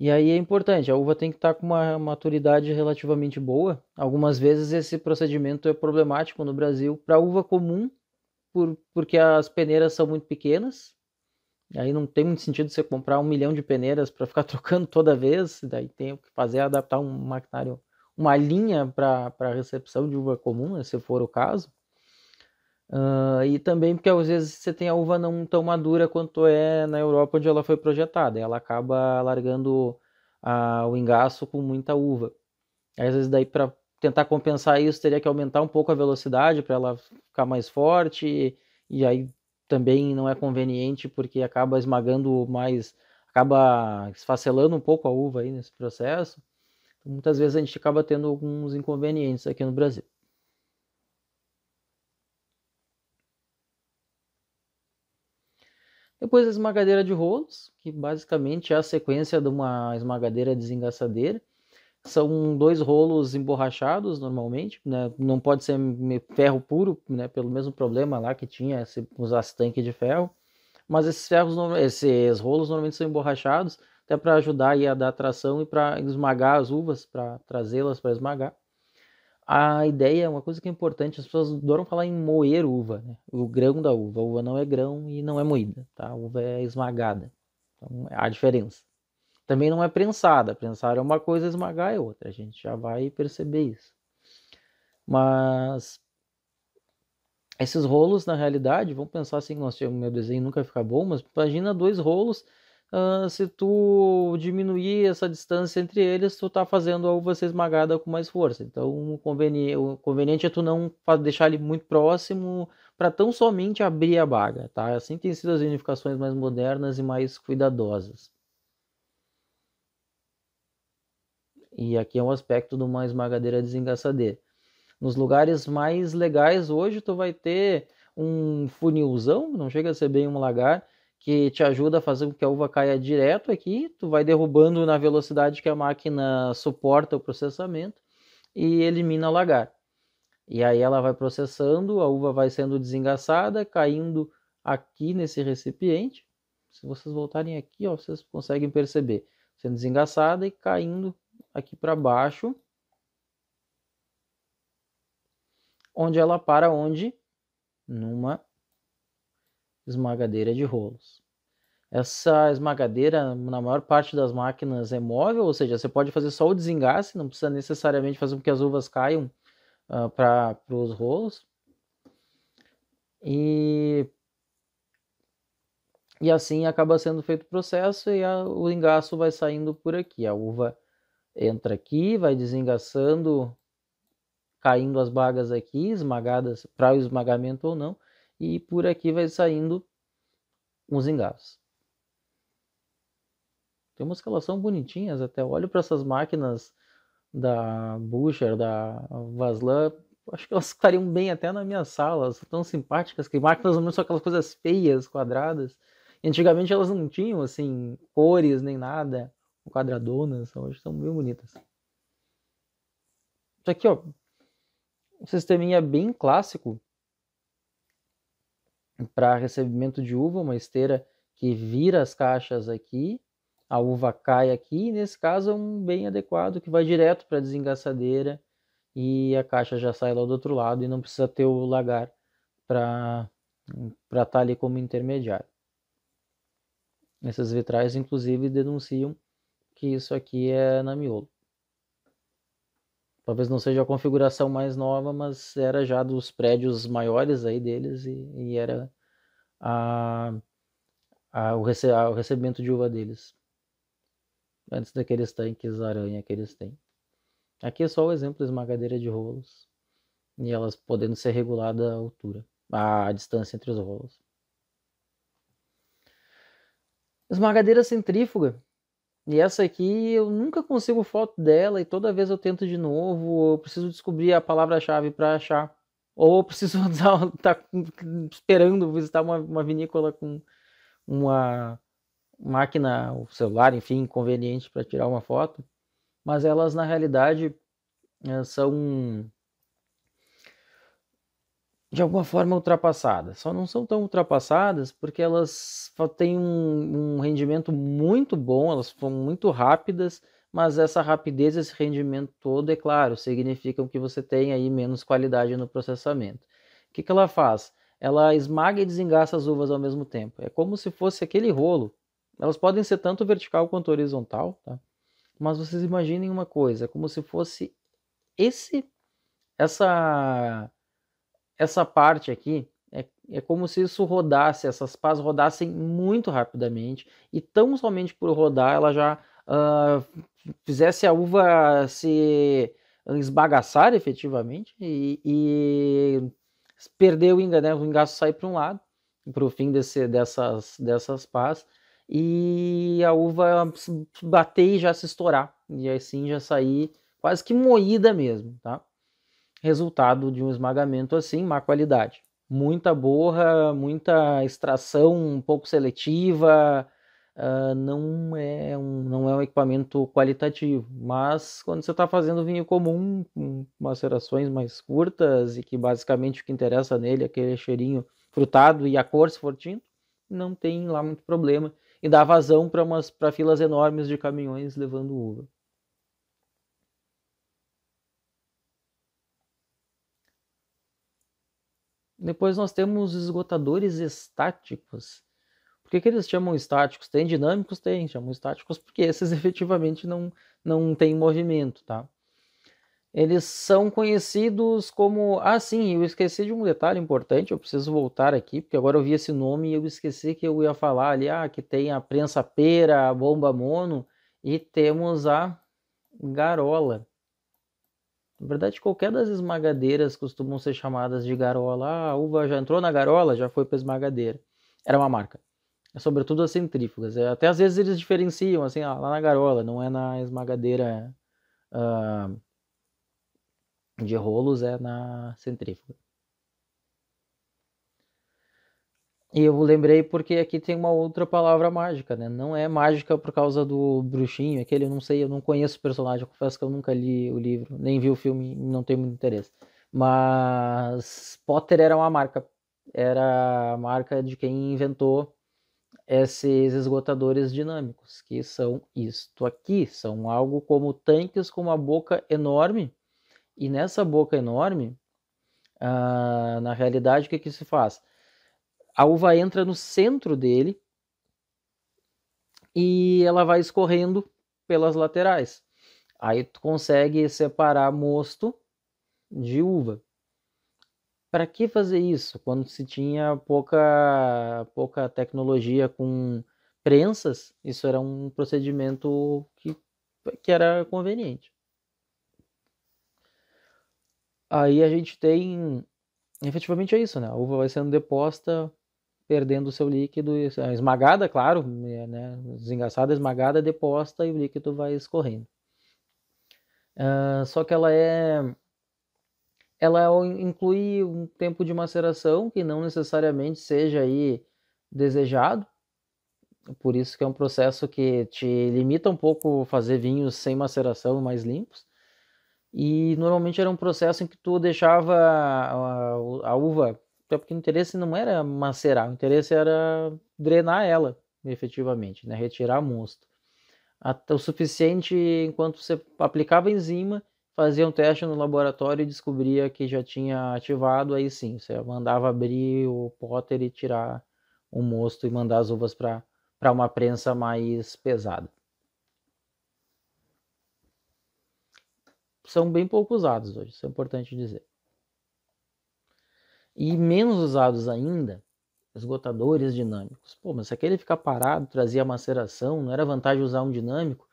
E aí é importante, a uva tem que estar tá com uma maturidade relativamente boa. Algumas vezes esse procedimento é problemático no Brasil para uva comum, por, porque as peneiras são muito pequenas Aí não tem muito sentido você comprar um milhão de peneiras para ficar trocando toda vez. Daí tem o que fazer é adaptar um maquinário, uma linha para recepção de uva comum, né, se for o caso. Uh, e também porque às vezes você tem a uva não tão madura quanto é na Europa onde ela foi projetada. Ela acaba largando a, o engaço com muita uva. Aí, às vezes daí para tentar compensar isso teria que aumentar um pouco a velocidade para ela ficar mais forte e, e aí também não é conveniente porque acaba esmagando mais, acaba esfacelando um pouco a uva aí nesse processo. Então, muitas vezes a gente acaba tendo alguns inconvenientes aqui no Brasil. Depois a esmagadeira de rolos, que basicamente é a sequência de uma esmagadeira desengaçadeira são dois rolos emborrachados normalmente, né? Não pode ser ferro puro, né? Pelo mesmo problema lá que tinha se usasse tanque de ferro. Mas esses ferros, esses rolos normalmente são emborrachados, até para ajudar aí a dar tração e para esmagar as uvas, para trazê-las para esmagar a ideia é uma coisa que é importante, as pessoas adoram falar em moer uva, né? o grão da uva. A uva não é grão e não é moída, tá? A uva é esmagada. Então, há diferença também não é prensada. Prensar é uma coisa, esmagar é outra. A gente já vai perceber isso. Mas esses rolos, na realidade, vamos pensar assim, nossa, meu desenho nunca fica bom, mas imagina dois rolos, uh, se tu diminuir essa distância entre eles, tu tá fazendo a uva ser esmagada com mais força. Então, o, conveni o conveniente é tu não deixar ele muito próximo para tão somente abrir a baga, tá? Assim tem sido as unificações mais modernas e mais cuidadosas. E aqui é um aspecto de uma esmagadeira desengaçadeira. Nos lugares mais legais hoje tu vai ter um funilzão, não chega a ser bem um lagar, que te ajuda a fazer com que a uva caia direto aqui, tu vai derrubando na velocidade que a máquina suporta o processamento e elimina o lagar. E aí ela vai processando, a uva vai sendo desengaçada, caindo aqui nesse recipiente. Se vocês voltarem aqui, ó, vocês conseguem perceber, sendo desengaçada e caindo aqui para baixo, onde ela para onde? Numa esmagadeira de rolos. Essa esmagadeira, na maior parte das máquinas, é móvel, ou seja, você pode fazer só o desengaste, não precisa necessariamente fazer com que as uvas caiam uh, ah, para os rolos. E, e assim acaba sendo feito o processo e a, o engaço vai saindo por aqui. A uva entra aqui, vai desengaçando, caindo as bagas aqui, esmagadas para o esmagamento ou não, e por aqui vai saindo os engasos. Tem umas que elas são bonitinhas até. Olho para essas máquinas da Boucher, da Vaslan, acho que elas estariam bem até na minha sala, elas são tão simpáticas, que máquinas não são aquelas coisas feias, quadradas. E antigamente elas não tinham, assim, cores nem nada quadradonas, hoje estão bem bonitas. Isso aqui, ó, um sisteminha bem clássico para recebimento de uva, uma esteira que vira as caixas aqui, a uva cai aqui, nesse caso é um bem adequado que vai direto para a desengaçadeira e a caixa já sai lá do outro lado e não precisa ter o lagar para estar tá ali como intermediário. Essas vitrais, inclusive, denunciam que isso aqui é Namiolo. Talvez não seja a configuração mais nova, mas era já dos prédios maiores aí deles e, e era a, a, o, rece, a, o recebimento de uva deles. Antes daqueles tanques aranha que eles têm. Aqui é só o exemplo de esmagadeira de rolos e elas podendo ser reguladas a altura, a distância entre os rolos. Esmagadeira centrífuga e essa aqui eu nunca consigo foto dela e toda vez eu tento de novo, eu preciso descobrir a palavra-chave para achar. Ou eu preciso estar tá esperando visitar uma, uma vinícola com uma máquina, o celular, enfim, conveniente para tirar uma foto. Mas elas na realidade eh, são de alguma forma ultrapassadas. Só não são tão ultrapassadas porque elas têm um, um, rendimento muito bom, elas são muito rápidas, mas essa rapidez, esse rendimento todo, é claro, significam que você tem aí menos qualidade no processamento. O que, que ela faz? Ela esmaga e desengasta as uvas ao mesmo tempo. É como se fosse aquele rolo. Elas podem ser tanto vertical quanto horizontal, tá? Mas vocês imaginem uma coisa, é como se fosse esse essa essa parte aqui é, é como se isso rodasse, essas pás rodassem muito rapidamente e tão somente por rodar ela já uh, fizesse a uva se esbagaçar efetivamente e, e perder o engano, né? o engaço sair para um lado, para o fim desse, dessas, dessas pás e a uva bater e já se estourar e assim já sair quase que moída mesmo, tá? resultado de um esmagamento assim, má qualidade. Muita borra, muita extração um pouco seletiva, uh, não, é um, não é um equipamento qualitativo. Mas quando você está fazendo vinho comum, com macerações mais curtas e que basicamente o que interessa nele é aquele cheirinho frutado e a cor se for tinto, não tem lá muito problema. E dá vazão para filas enormes de caminhões levando uva. Depois nós temos esgotadores estáticos. Por que, que eles chamam estáticos? Tem dinâmicos? Tem, chamam estáticos porque esses efetivamente não, não têm movimento, tá? Eles são conhecidos como. Ah, sim, eu esqueci de um detalhe importante, eu preciso voltar aqui, porque agora eu vi esse nome e eu esqueci que eu ia falar ali, ah, que tem a prensa pera, a bomba mono e temos a garola. Na verdade, qualquer das esmagadeiras costumam ser chamadas de garola. Ah, a uva já entrou na garola, já foi para esmagadeira. Era uma marca. É sobretudo as centrífugas. É, até às vezes eles diferenciam, assim, ah, lá na garola, não é na esmagadeira ah, de rolos, é na centrífuga. E eu lembrei porque aqui tem uma outra palavra mágica, né? Não é mágica por causa do bruxinho, aquele eu não sei, eu não conheço o personagem, eu confesso que eu nunca li o livro, nem vi o filme, não tenho muito interesse. Mas Potter era uma marca, era a marca de quem inventou esses esgotadores dinâmicos, que são isto aqui, são algo como tanques com uma boca enorme, e nessa boca enorme, ah, na realidade, o que, que se faz? A uva entra no centro dele e ela vai escorrendo pelas laterais. Aí tu consegue separar mosto de uva. Para que fazer isso quando se tinha pouca pouca tecnologia com prensas? Isso era um procedimento que, que era conveniente. Aí a gente tem efetivamente é isso, né? A uva vai sendo deposta perdendo o seu líquido, esmagada, claro, é, né? desengaçada, esmagada, deposta e o líquido vai escorrendo. Uh, só que ela é ela é inclui um tempo de maceração que não necessariamente seja aí desejado. Por isso que é um processo que te limita um pouco fazer vinhos sem maceração mais limpos. E normalmente era um processo em que tu deixava a, a, a uva até então, porque o interesse não era macerar, o interesse era drenar ela, efetivamente, né? Retirar mosto. Até o suficiente enquanto você aplicava enzima, fazia um teste no laboratório e descobria que já tinha ativado, aí sim, você mandava abrir o póter e tirar o mosto e mandar as uvas para uma prensa mais pesada. São bem pouco usados hoje, isso é importante dizer. E menos usados ainda, esgotadores dinâmicos. Pô, mas se aquele ficar parado, trazia maceração, não era vantagem usar um dinâmico?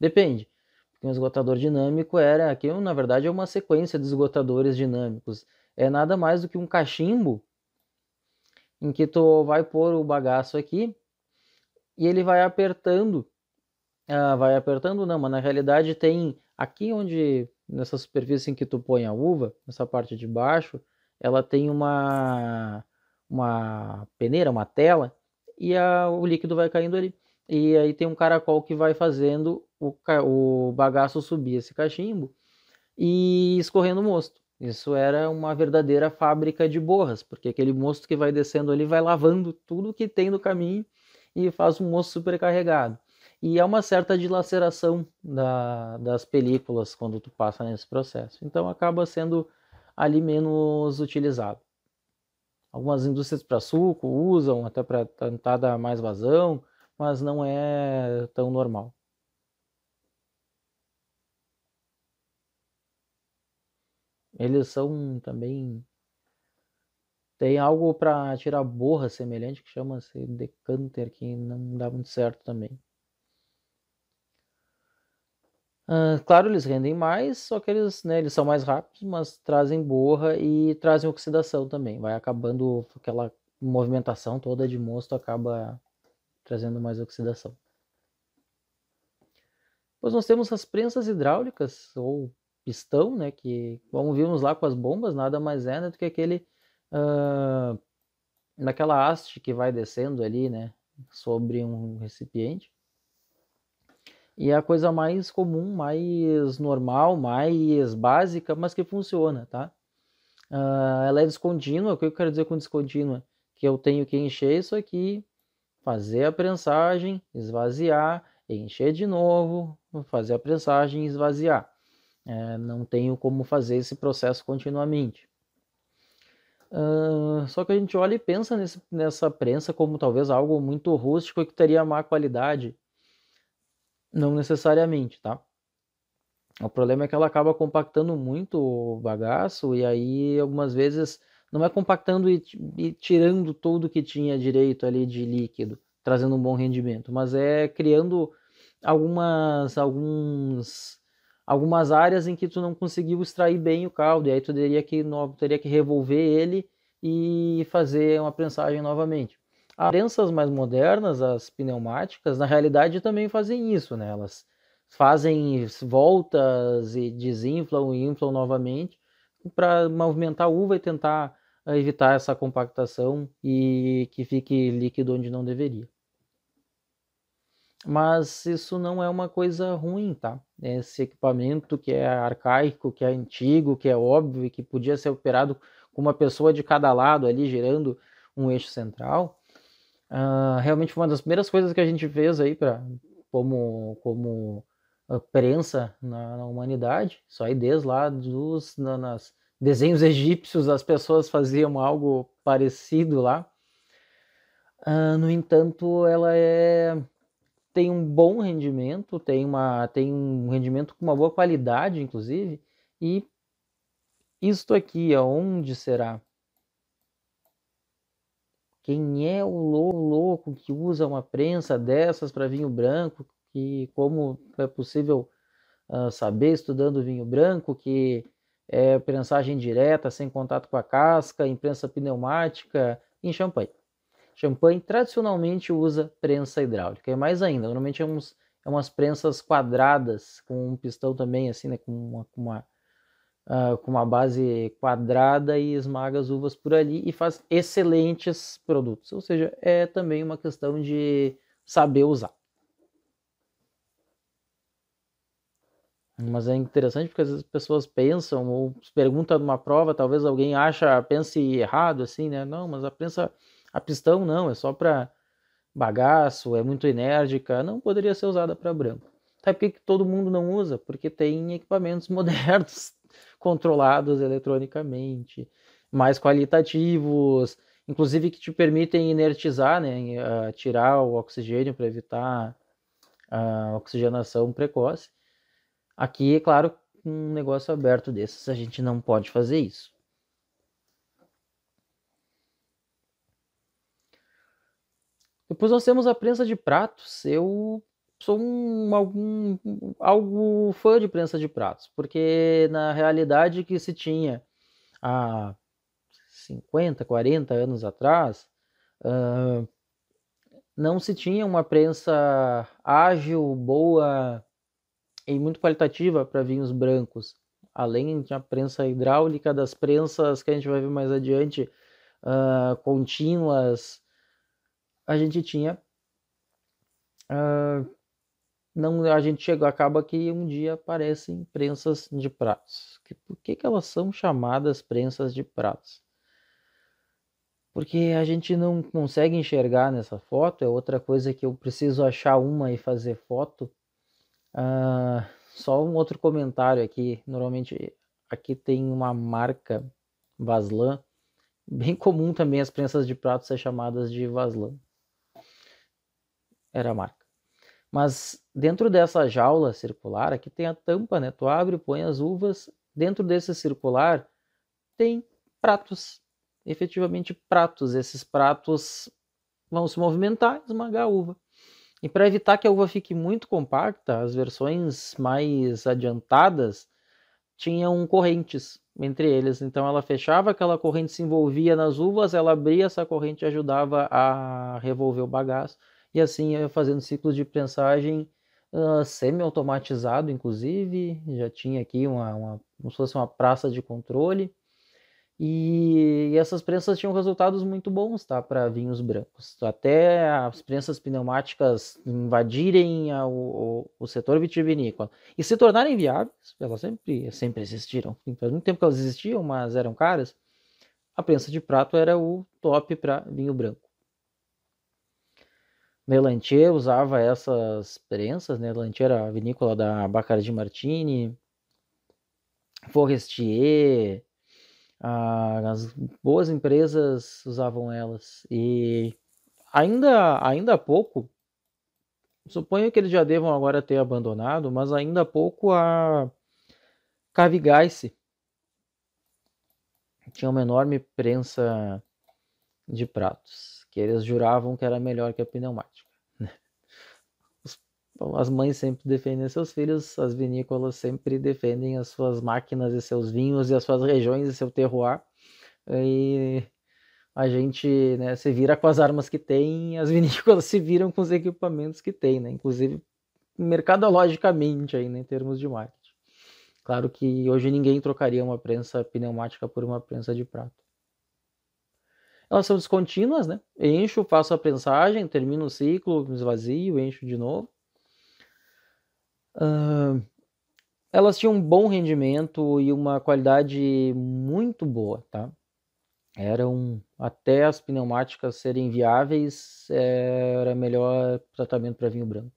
Depende. Porque um esgotador dinâmico era, aqui na verdade é uma sequência de esgotadores dinâmicos. É nada mais do que um cachimbo em que tu vai pôr o bagaço aqui e ele vai apertando. Ah, vai apertando não, mas na realidade tem aqui onde, nessa superfície em que tu põe a uva, nessa parte de baixo, ela tem uma, uma peneira, uma tela, e a, o líquido vai caindo ali. E aí tem um caracol que vai fazendo o, o bagaço subir esse cachimbo e escorrendo o mosto. Isso era uma verdadeira fábrica de borras, porque aquele mosto que vai descendo ali vai lavando tudo que tem no caminho e faz um mosto supercarregado. E há uma certa dilaceração da, das películas quando tu passa nesse processo. Então acaba sendo ali menos utilizado. Algumas indústrias para suco usam até para tentar dar mais vazão, mas não é tão normal. Eles são também tem algo para tirar borra semelhante que chama-se decanter que não dá muito certo também. Uh, claro, eles rendem mais, só que eles, né, eles são mais rápidos, mas trazem borra e trazem oxidação também. Vai acabando aquela movimentação toda de mosto, acaba trazendo mais oxidação. Depois nós temos as prensas hidráulicas, ou pistão, né, que, como vimos lá com as bombas, nada mais é né, do que aquele... Uh, naquela haste que vai descendo ali, né, sobre um recipiente e é a coisa mais comum, mais normal, mais básica, mas que funciona, tá? Uh, ela é descontínua. O que eu quero dizer com descontínua? Que eu tenho que encher isso aqui, fazer a prensagem, esvaziar, encher de novo, fazer a prensagem, esvaziar. É, não tenho como fazer esse processo continuamente. Uh, só que a gente olha e pensa nesse, nessa prensa como talvez algo muito rústico e que teria má qualidade. Não necessariamente, tá? O problema é que ela acaba compactando muito o bagaço e aí algumas vezes não é compactando e, e tirando todo que tinha direito ali de líquido, trazendo um bom rendimento, mas é criando algumas alguns algumas áreas em que tu não conseguiu extrair bem o caldo, e aí tu teria que, teria que revolver ele e fazer uma prensagem novamente. As prensas mais modernas, as pneumáticas, na realidade também fazem isso, né? Elas fazem voltas e desinflam e inflam novamente para movimentar a uva e tentar ah, evitar essa compactação e que fique líquido onde não deveria. Mas isso não é uma coisa ruim, tá? Esse equipamento que é arcaico, que é antigo, que é óbvio, que podia ser operado com uma pessoa de cada lado ali gerando um eixo central, Uh, realmente uma das primeiras coisas que a gente fez aí para como como ah, prensa na, na, humanidade, só aí desde lá dos na, nas desenhos egípcios as pessoas faziam algo parecido lá. Uh, no entanto, ela é tem um bom rendimento, tem uma tem um rendimento com uma boa qualidade, inclusive, e isto aqui aonde será? Quem é o louco que usa uma prensa dessas para vinho branco? Que como é possível uh, saber estudando vinho branco que é prensagem direta, sem contato com a casca, imprensa pneumática, em champanhe. Champanhe tradicionalmente usa prensa hidráulica. É mais ainda, normalmente é, uns, é umas prensas quadradas com um pistão também assim, né, com uma, com uma uh, com uma base quadrada e esmaga as uvas por ali e faz excelentes produtos. Ou seja, é também uma questão de saber usar. Mas é interessante porque às vezes as pessoas pensam ou perguntam numa prova, talvez alguém acha, pense errado assim, né? Não, mas a prensa, a pistão não, é só para bagaço, é muito enérgica, não poderia ser usada para branco. Sabe por que, que todo mundo não usa? Porque tem equipamentos modernos, controlados eletronicamente, mais qualitativos, inclusive que te permitem inertizar, né, ah, tirar o oxigênio para evitar a oxigenação precoce. Aqui, é claro, um negócio aberto desses, a gente não pode fazer isso. Depois nós temos a prensa de pratos. Eu sou um, algum, algo fã de prensa de pratos, porque na realidade que se tinha há 50, 40 anos atrás, uh, não se tinha uma prensa ágil, boa e muito qualitativa para vinhos brancos. Além da prensa hidráulica, das prensas que a gente vai ver mais adiante, uh, contínuas, a gente tinha uh, não a gente chega, acaba que um dia aparecem prensas de pratos. Que, por que, que elas são chamadas prensas de pratos? Porque a gente não consegue enxergar nessa foto, é outra coisa que eu preciso achar uma e fazer foto. Ah, só um outro comentário aqui, normalmente aqui tem uma marca Vaslan, bem comum também as prensas de pratos ser chamadas de Vaslan. Era a marca. Mas dentro dessa jaula circular, aqui tem a tampa, né? Tu abre, põe as uvas. Dentro desse circular tem pratos, efetivamente pratos. Esses pratos vão se movimentar e esmagar a uva. E para evitar que a uva fique muito compacta, as versões mais adiantadas tinham correntes entre eles. Então ela fechava aquela corrente, se envolvia nas uvas, ela abria essa corrente e ajudava a revolver o bagaço. E assim eu fazendo ciclos de prensagem uh, semi-automatizado, inclusive, já tinha aqui uma, uma, como se fosse uma praça de controle. E, e essas prensas tinham resultados muito bons tá, para vinhos brancos. Até as prensas pneumáticas invadirem a, o, o, setor vitivinícola e se tornarem viáveis, elas sempre, sempre existiram. Faz muito tempo que elas existiam, mas eram caras. A prensa de prato era o top para vinho branco. Melantier usava essas prensas, né? Melantier era a vinícola da Bacardi Martini, Forestier, ah, as boas empresas usavam elas. E ainda, ainda há pouco, suponho que eles já devam agora ter abandonado, mas ainda há pouco a Cavigaice tinha uma enorme prensa de pratos que eles juravam que era melhor que a pneumática. Né? As mães sempre defendem seus filhos, as vinícolas sempre defendem as suas máquinas e seus vinhos e as suas regiões e seu terroir. E a gente né, se vira com as armas que tem, as vinícolas se viram com os equipamentos que tem, né? inclusive mercadologicamente aí, né, em termos de marketing. Claro que hoje ninguém trocaria uma prensa pneumática por uma prensa de prato elas são descontínuas, né? Encho, faço a prensagem, termino o ciclo, esvazio, encho de novo. Uh, elas tinham um bom rendimento e uma qualidade muito boa, tá? Eram, até as pneumáticas serem viáveis, eh, era melhor tratamento para vinho branco.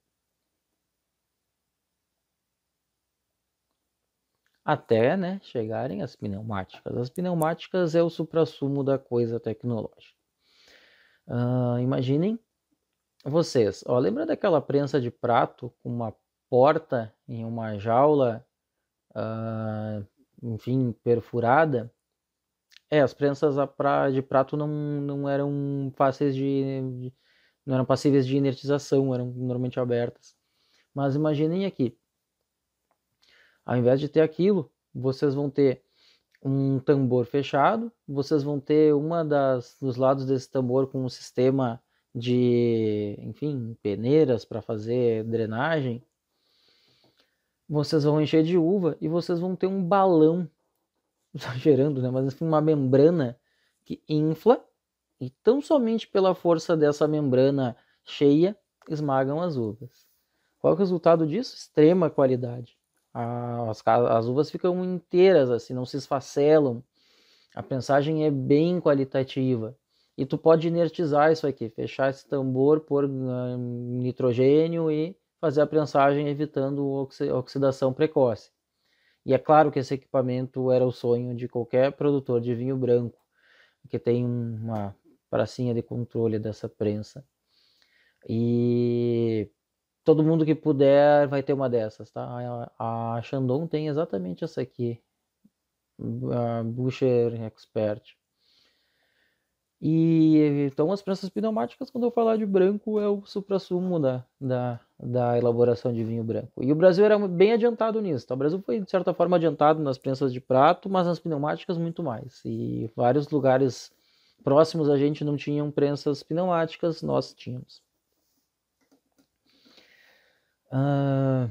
até né, chegarem as pneumáticas. As pneumáticas é o suprassumo da coisa tecnológica. Uh, imaginem vocês, ó, lembra daquela prensa de prato com uma porta em uma jaula, uh, enfim, perfurada? É, as prensas de prato não, não eram fáceis de, de, não eram passíveis de inertização, eram normalmente abertas. Mas imaginem aqui, ao invés de ter aquilo, vocês vão ter um tambor fechado, vocês vão ter uma das dos lados desse tambor com um sistema de, enfim, peneiras para fazer drenagem. Vocês vão encher de uva e vocês vão ter um balão exagerando, né, mas enfim, assim, uma membrana que infla e tão somente pela força dessa membrana cheia esmagam as uvas. Qual é o resultado disso? Extrema qualidade as, as uvas ficam inteiras, assim, não se esfacelam. A prensagem é bem qualitativa. E tu pode inertizar isso aqui, fechar esse tambor por ah, nitrogênio e fazer a prensagem evitando oxidação precoce. E é claro que esse equipamento era o sonho de qualquer produtor de vinho branco, que tem uma pracinha de controle dessa prensa. E todo mundo que puder vai ter uma dessas, tá? A, a Shandong tem exatamente essa aqui, a Boucher Expert. E então as prensas pneumáticas, quando eu falar de branco, é o supra-sumo da, da, da, elaboração de vinho branco. E o Brasil era bem adiantado nisso. Tá? O Brasil foi, de certa forma, adiantado nas prensas de prato, mas nas pneumáticas muito mais. E vários lugares próximos a gente não tinham prensas pneumáticas, nós tínhamos. Uh,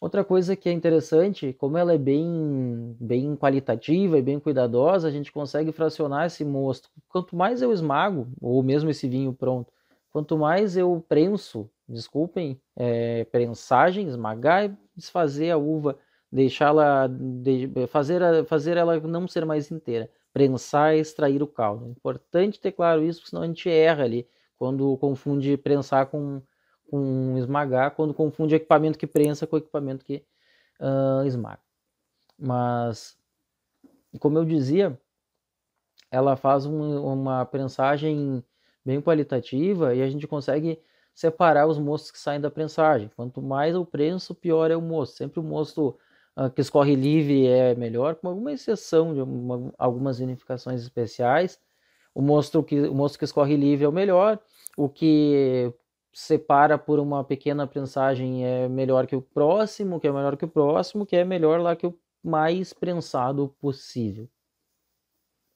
outra coisa que é interessante, como ela é bem, bem qualitativa e bem cuidadosa, a gente consegue fracionar esse mosto. Quanto mais eu esmago, ou mesmo esse vinho pronto, quanto mais eu prenso, desculpem, é, prensagem, esmagar e desfazer a uva, deixá-la, de, fazer, fazer ela não ser mais inteira, prensar e é extrair o caldo. É importante ter claro isso, porque senão a gente erra ali, quando confunde prensar com com esmagar quando confunde equipamento que prensa com equipamento que uh, esmaga. Mas, como eu dizia, ela faz um, uma prensagem bem qualitativa e a gente consegue separar os mostos que saem da prensagem. Quanto mais eu prenso, pior é o mosto. Sempre o mosto uh, ah, que escorre livre é melhor, com alguma exceção de uma, algumas vinificações especiais. O mosto, que, o mosto que escorre livre é o melhor, o que separa por uma pequena prensagem é melhor que o próximo, que é melhor que o próximo, que é melhor lá que o mais prensado possível.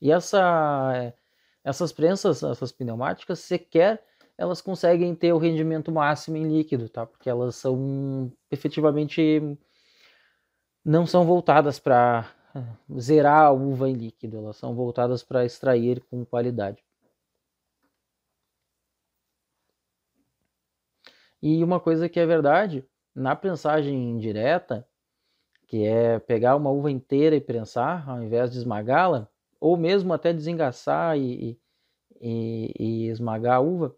E essa, essas prensas, essas pneumáticas, sequer elas conseguem ter o rendimento máximo em líquido, tá? Porque elas são efetivamente não são voltadas para eh, zerar a uva em líquido, elas são voltadas para extrair com qualidade. E uma coisa que é verdade, na prensagem indireta, que é pegar uma uva inteira e prensar, ao invés de esmagá-la, ou mesmo até desengaçar e, e, e esmagar a uva,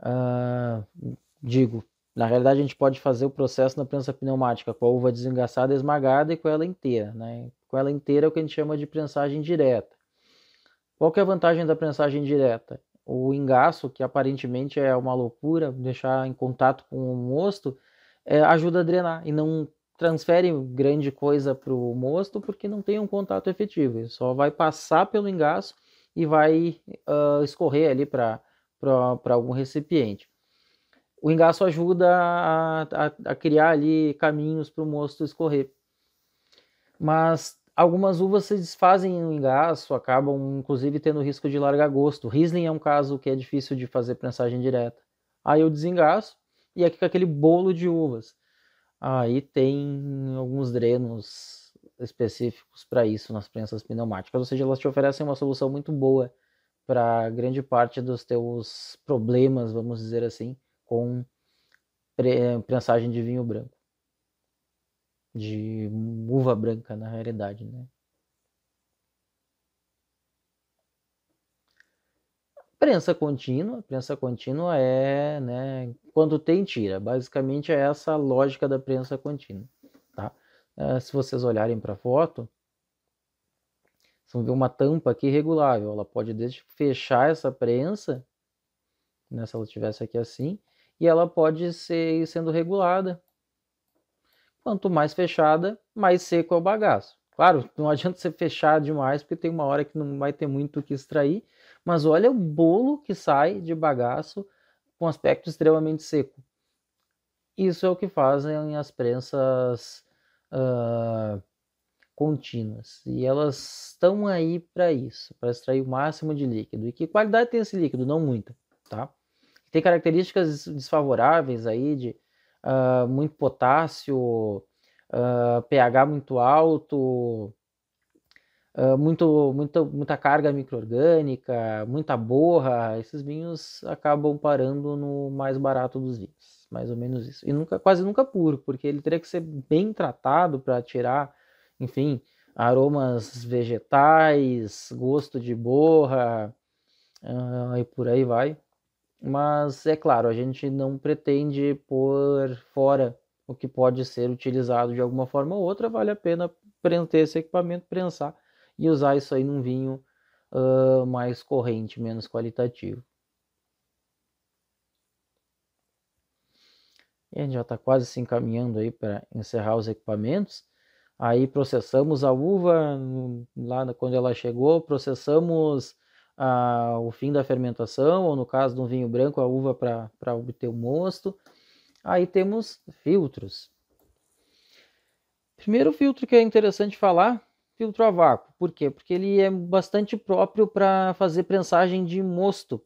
uh, digo, na realidade a gente pode fazer o processo na prensa pneumática, com a uva desengaçada, esmagada e com ela inteira. Né? Com ela inteira é o que a gente chama de prensagem direta. Qual que é a vantagem da prensagem direta? o engaço, que aparentemente é uma loucura, deixar em contato com o mosto, é, ajuda a drenar e não transfere grande coisa para o mosto porque não tem um contato efetivo, ele só vai passar pelo engaço e vai uh, escorrer ali para algum recipiente. O engaço ajuda a, a, a criar ali caminhos para o mosto escorrer. Mas Algumas uvas se desfazem no engaço, acabam inclusive tendo risco de largar gosto. Riesling é um caso que é difícil de fazer prensagem direta. Aí eu desengaço e aqui com aquele bolo de uvas. Aí tem alguns drenos específicos para isso nas prensas pneumáticas, ou seja, elas te oferecem uma solução muito boa para grande parte dos teus problemas, vamos dizer assim, com prensagem de vinho branco de uva branca na realidade, né? Prensa contínua, prensa contínua é, né, quando tem tira, basicamente é essa a lógica da prensa contínua, tá? É, se vocês olharem para a foto, vocês vão ver uma tampa aqui regulável, ela pode desde fechar essa prensa, né, se ela estivesse aqui assim, e ela pode ser sendo regulada, Quanto mais fechada, mais seco é o bagaço. Claro, não adianta você fechar demais, porque tem uma hora que não vai ter muito o que extrair, mas olha o bolo que sai de bagaço com aspecto extremamente seco. Isso é o que fazem as prensas uh, contínuas. E elas estão aí para isso, para extrair o máximo de líquido. E que qualidade tem esse líquido? Não muita, tá? Tem características desfavoráveis aí de uh, muito potássio, uh, pH muito alto, uh, muito, muito, muita carga microorgânica, muita borra, esses vinhos acabam parando no mais barato dos vinhos, mais ou menos isso. E nunca, quase nunca puro, porque ele teria que ser bem tratado para tirar, enfim, aromas vegetais, gosto de borra uh, e por aí vai mas é claro, a gente não pretende pôr fora o que pode ser utilizado de alguma forma ou outra, vale a pena ter esse equipamento, prensar e usar isso aí num vinho uh, mais corrente, menos qualitativo. E a gente já está quase se encaminhando aí para encerrar os equipamentos. Aí processamos a uva lá quando ela chegou, processamos a, o fim da fermentação, ou no caso de um vinho branco, a uva para obter o mosto. Aí temos filtros. Primeiro filtro que é interessante falar, filtro a vácuo. Por quê? Porque ele é bastante próprio para fazer prensagem de mosto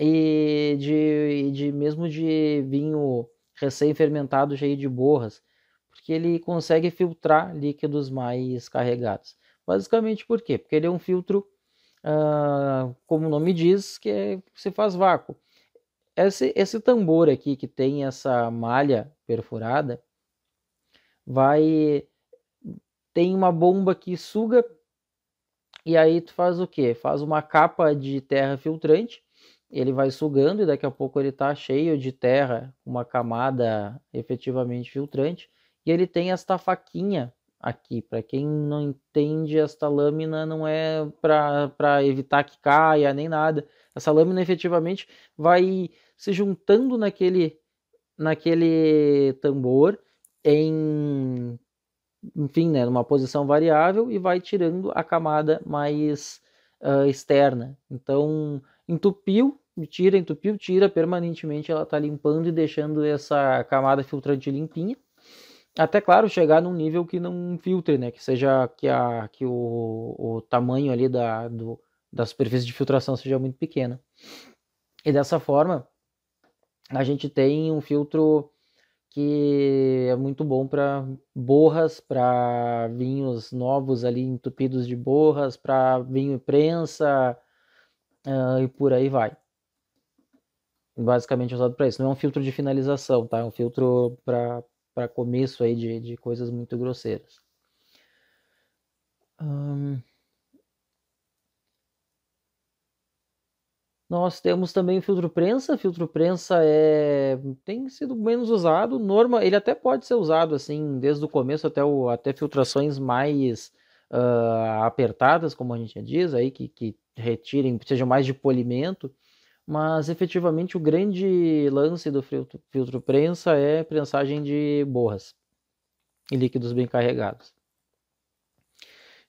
e de, de mesmo de vinho recém-fermentado cheio de borras, porque ele consegue filtrar líquidos mais carregados. Basicamente por quê? Porque ele é um filtro ah, como o nome diz, que é, se faz vácuo. Esse, esse tambor aqui que tem essa malha perfurada vai tem uma bomba que suga e aí tu faz o que? Faz uma capa de terra filtrante, ele vai sugando e daqui a pouco ele está cheio de terra, uma camada efetivamente filtrante, e ele tem esta faquinha aqui. Para quem não entende, esta lâmina não é para evitar que caia nem nada. Essa lâmina efetivamente vai se juntando naquele, naquele tambor em enfim, né, numa posição variável e vai tirando a camada mais uh, externa. Então, entupiu, tira, entupiu, tira permanentemente. Ela está limpando e deixando essa camada filtrante limpinha até claro chegar num nível que não filtre, né? Que seja que, a, que o, o tamanho ali da, do, da superfície de filtração seja muito pequena. E dessa forma a gente tem um filtro que é muito bom para borras, para vinhos novos ali entupidos de borras, para vinho e prensa uh, e por aí vai. Basicamente é usado para isso. Não é um filtro de finalização, tá? É um filtro para para começo aí de, de coisas muito grosseiras. Hum... Nós temos também o filtro prensa. O filtro prensa é tem sido menos usado. Norma, ele até pode ser usado assim desde o começo até o até filtrações mais uh, apertadas, como a gente diz aí, que, que retirem, seja mais de polimento mas efetivamente o grande lance do filtro, filtro prensa é prensagem de borras e líquidos bem carregados.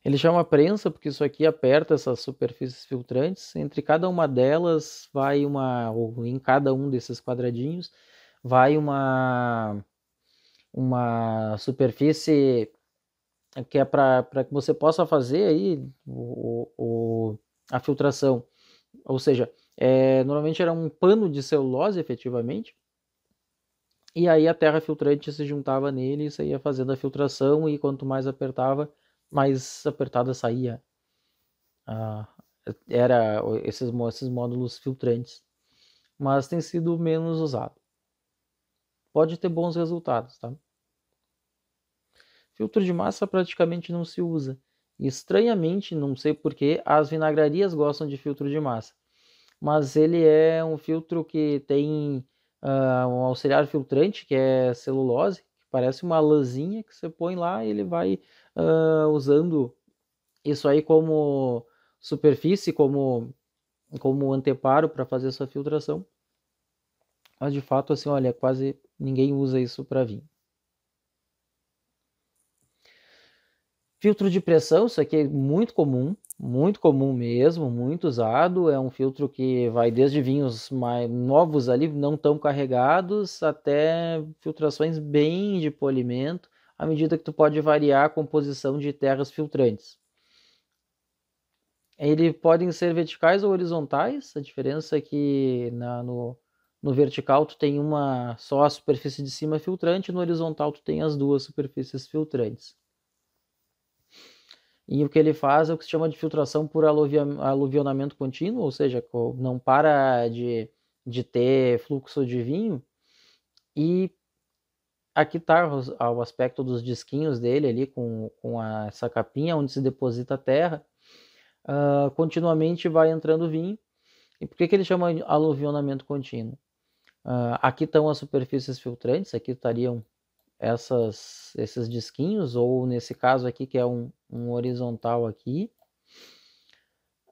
Ele chama prensa porque isso aqui aperta essas superfícies filtrantes. Entre cada uma delas vai uma, ou em cada um desses quadradinhos vai uma uma superfície que é para que você possa fazer aí o, o, a filtração, ou seja, é, normalmente era um pano de celulose, efetivamente. E aí a terra filtrante se juntava nele, isso ia fazendo a filtração, e quanto mais apertava, mais apertada saía. Ah, era esses, esses módulos filtrantes. Mas tem sido menos usado. Pode ter bons resultados, tá? Filtro de massa praticamente não se usa. Estranhamente, não sei porquê, as vinagrarias gostam de filtro de massa mas ele é um filtro que tem uh, um auxiliar filtrante, que é celulose, que parece uma lãzinha que você põe lá e ele vai uh, usando isso aí como superfície, como, como anteparo para fazer sua filtração. Mas de fato, assim, olha, quase ninguém usa isso para vinho. Filtro de pressão, isso aqui é muito comum muito comum mesmo, muito usado. É um filtro que vai desde vinhos mais novos ali, não tão carregados, até filtrações bem de polimento, à medida que tu pode variar a composição de terras filtrantes. Eles podem ser verticais ou horizontais, a diferença é que na, no, no vertical tu tem uma só a superfície de cima filtrante, no horizontal tu tem as duas superfícies filtrantes. E o que ele faz é o que se chama de filtração por aluvionamento contínuo, ou seja, não para de, de ter fluxo de vinho. E aqui está o aspecto dos disquinhos dele ali com, com a, essa capinha onde se deposita a terra. Uh, continuamente vai entrando vinho. E por que, que ele chama de aluvionamento contínuo? Uh, aqui estão as superfícies filtrantes, aqui estariam essas, esses disquinhos, ou nesse caso aqui que é um, um horizontal aqui.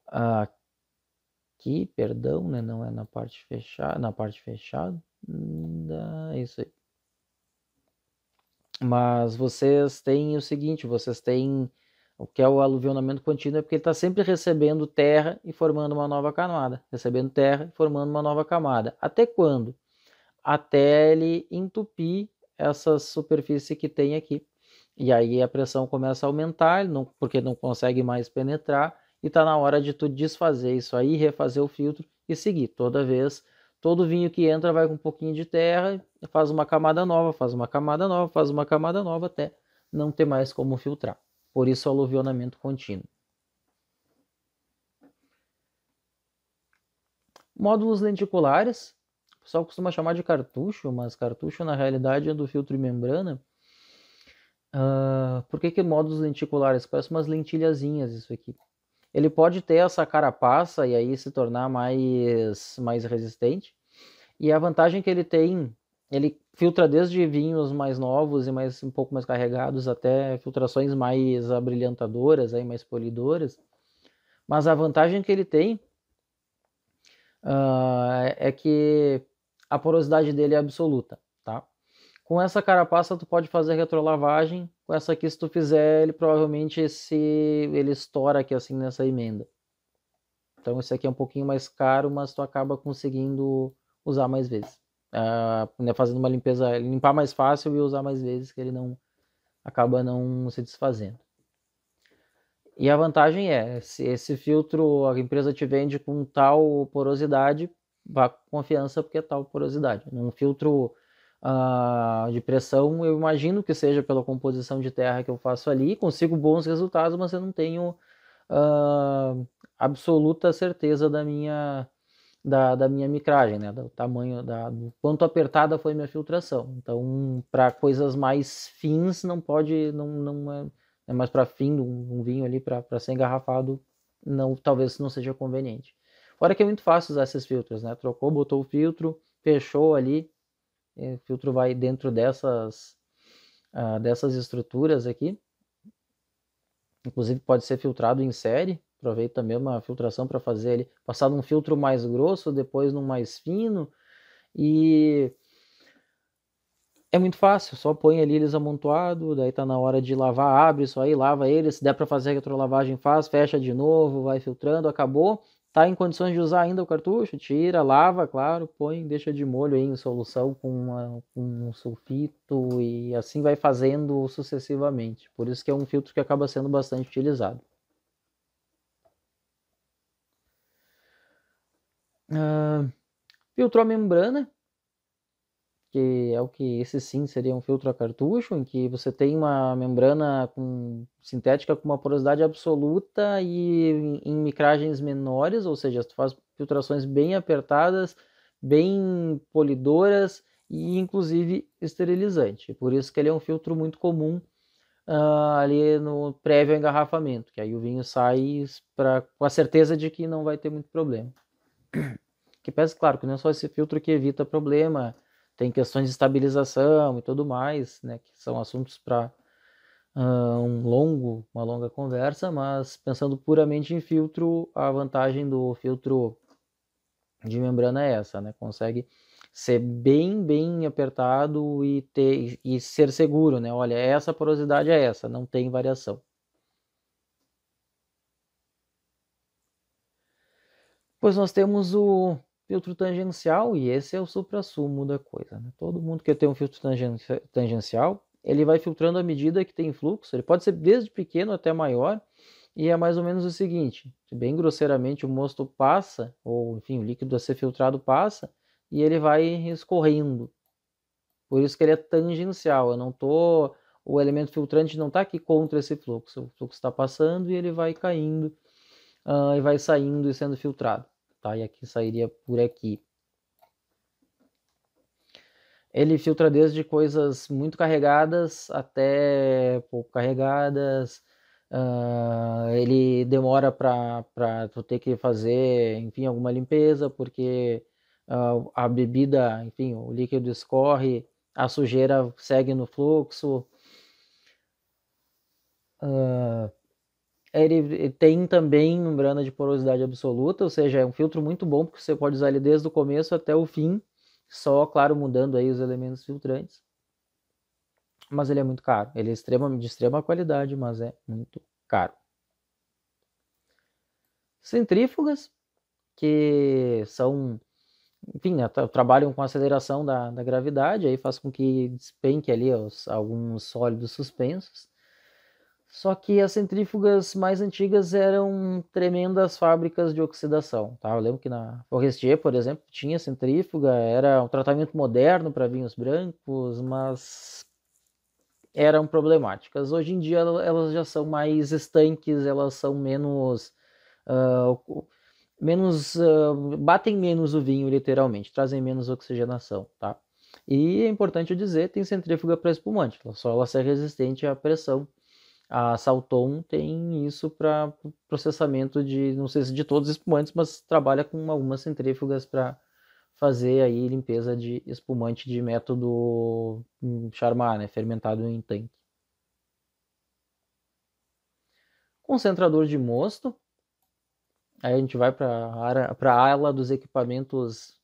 Aqui, perdão, né? Não é na parte fechada, na parte fechada. Hum, ah, isso aí. Mas vocês têm o seguinte, vocês têm o que é o aluvionamento contínuo é porque ele está sempre recebendo terra e formando uma nova camada, recebendo terra e formando uma nova camada. Até quando? Até ele entupir essa superfície que tem aqui. E aí a pressão começa a aumentar, não, porque não consegue mais penetrar, e está na hora de tu desfazer isso aí, refazer o filtro e seguir. Toda vez, todo vinho que entra vai com um pouquinho de terra, faz uma camada nova, faz uma camada nova, faz uma camada nova, até não ter mais como filtrar. Por isso, aluvionamento contínuo. Módulos lenticulares, o pessoal costuma chamar de cartucho, mas cartucho na realidade é do filtro e membrana. Uh, por que, que lenticulares? Parece umas lentilhazinhas isso aqui. Ele pode ter essa carapaça e aí se tornar mais, mais resistente. E a vantagem que ele tem, ele filtra desde vinhos mais novos e mais um pouco mais carregados até filtrações mais abrilhantadoras, aí mais polidoras. Mas a vantagem que ele tem uh, é que a porosidade dele é absoluta. Com essa carapaça tu pode fazer retrolavagem, com essa aqui se tu fizer, ele provavelmente se ele estoura aqui assim nessa emenda. Então esse aqui é um pouquinho mais caro, mas tu acaba conseguindo usar mais vezes. Ah, né, fazendo uma limpeza, limpar mais fácil e usar mais vezes, que ele não acaba não se desfazendo. E a vantagem é, se esse filtro a empresa te vende com tal porosidade, vá com confiança porque é tal porosidade. Um filtro uh, de pressão, eu imagino que seja pela composição de terra que eu faço ali, consigo bons resultados, mas eu não tenho uh, absoluta certeza da minha da, da minha micragem, né? do tamanho, da, do quanto apertada foi minha filtração. Então, para coisas mais fins, não pode, não, não é, é mais para fim de um, um, vinho ali, para ser engarrafado, não, talvez não seja conveniente. Fora que é muito fácil usar esses filtros, né? Trocou, botou o filtro, fechou ali, o é, filtro vai dentro dessas, uh, dessas estruturas aqui. Inclusive pode ser filtrado em série. Aproveito também uma filtração para fazer ele passar num filtro mais grosso, depois num mais fino. E é muito fácil, só põe ali eles amontoado, daí tá na hora de lavar, abre isso aí, lava eles, se der para fazer a retrolavagem faz, fecha de novo, vai filtrando, acabou. Tá em condições de usar ainda o cartucho? Tira, lava, claro, põe, deixa de molho aí em solução com, uma, com um sulfito e assim vai fazendo sucessivamente. Por isso que é um filtro que acaba sendo bastante utilizado. Uh, ah, filtrou a membrana, que é o que esse sim seria um filtro a cartucho, em que você tem uma membrana com, sintética com uma porosidade absoluta e em, em micragens menores, ou seja, tu faz filtrações bem apertadas, bem polidoras e inclusive esterilizante. Por isso que ele é um filtro muito comum uh, ali no prévio engarrafamento, que aí o vinho sai pra, com a certeza de que não vai ter muito problema. Que peça, claro, que não é só esse filtro que evita problema, tem questões de estabilização e tudo mais, né, que são assuntos para uh, um longo, uma longa conversa, mas pensando puramente em filtro, a vantagem do filtro de membrana é essa, né? Consegue ser bem, bem apertado e ter e ser seguro, né? Olha, essa porosidade é essa, não tem variação. Pois nós temos o filtro tangencial e esse é o supra-sumo da coisa. Né? Todo mundo que tem um filtro tangencial, ele vai filtrando à medida que tem fluxo, ele pode ser desde pequeno até maior, e é mais ou menos o seguinte, bem grosseiramente o mosto passa, ou enfim, o líquido a ser filtrado passa, e ele vai escorrendo. Por isso que ele é tangencial, eu não tô, o elemento filtrante não está aqui contra esse fluxo, o fluxo está passando e ele vai caindo, uh, e vai saindo e sendo filtrado tá? E aqui sairia por aqui. Ele filtra desde coisas muito carregadas até pouco carregadas. Uh, ele demora para tu ter que fazer, enfim, alguma limpeza, porque uh, a bebida, enfim, o líquido escorre, a sujeira segue no fluxo. Uh, é, ele tem também membrana de porosidade absoluta, ou seja, é um filtro muito bom porque você pode usar ele desde o começo até o fim, só, claro, mudando aí os elementos filtrantes. Mas ele é muito caro, ele é extrema, de extrema qualidade, mas é muito caro. Centrífugas, que são, enfim, né, trabalham com aceleração da, da gravidade, aí faz com que despenque ali os, alguns sólidos suspensos só que as centrífugas mais antigas eram tremendas fábricas de oxidação, tá? Eu lembro que na Forestier, por exemplo, tinha centrífuga, era um tratamento moderno para vinhos brancos, mas eram problemáticas. Hoje em dia elas já são mais estanques, elas são menos uh, menos uh, batem menos o vinho literalmente, trazem menos oxigenação, tá? E é importante dizer, tem centrífuga para espumante, só ela ser resistente à pressão a Salton tem isso para processamento de, não sei se de todos os espumantes, mas trabalha com algumas centrífugas para fazer aí limpeza de espumante de método Charmat, hum, né, fermentado em tanque. Concentrador de mosto. Aí a gente vai para a ala dos equipamentos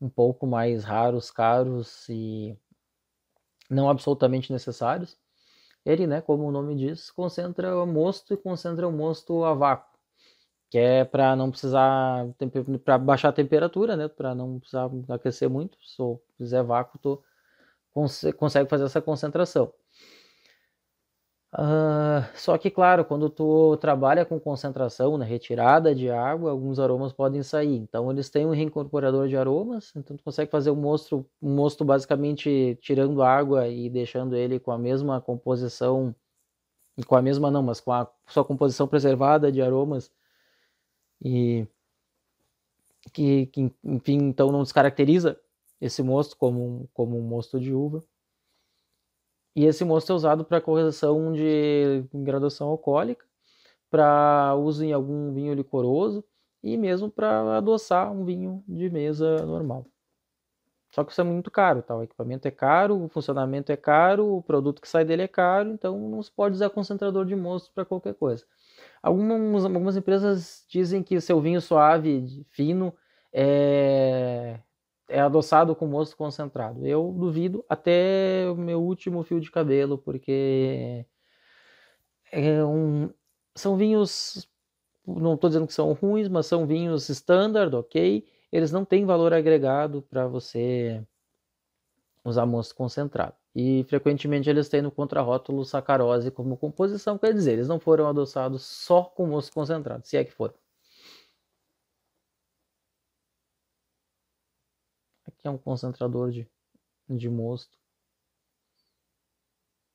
um pouco mais raros, caros e não absolutamente necessários ele, né, como o nome diz, concentra o mosto e concentra o mosto a vácuo, que é para não precisar para baixar a temperatura, né, para não precisar aquecer muito. Se eu fizer vácuo, tu consegue fazer essa concentração. Ah, só que, claro, quando tu trabalha com concentração na né, retirada de água, alguns aromas podem sair. Então, eles têm um reincorporador de aromas, então tu consegue fazer um mosto, um mosto basicamente tirando água e deixando ele com a mesma composição, com a mesma não, mas com a sua composição preservada de aromas. E que, que enfim, então não descaracteriza esse mosto como um, como um mosto de uva. E esse mosto é usado para correção de graduação alcoólica, para uso em algum vinho licoroso e mesmo para adoçar um vinho de mesa normal. Só que isso é muito caro, tá? O equipamento é caro, o funcionamento é caro, o produto que sai dele é caro, então não se pode usar concentrador de mosto para qualquer coisa. Algumas, algumas empresas dizem que seu vinho suave, fino, é é adoçado com mosto concentrado. Eu duvido até o meu último fio de cabelo, porque é um, são vinhos, não estou dizendo que são ruins, mas são vinhos standard, ok? Eles não têm valor agregado para você usar mosto concentrado. E frequentemente eles têm no contrarótulo sacarose como composição, quer dizer, eles não foram adoçados só com mosto concentrado, se é que foram. que é um concentrador de, de mosto.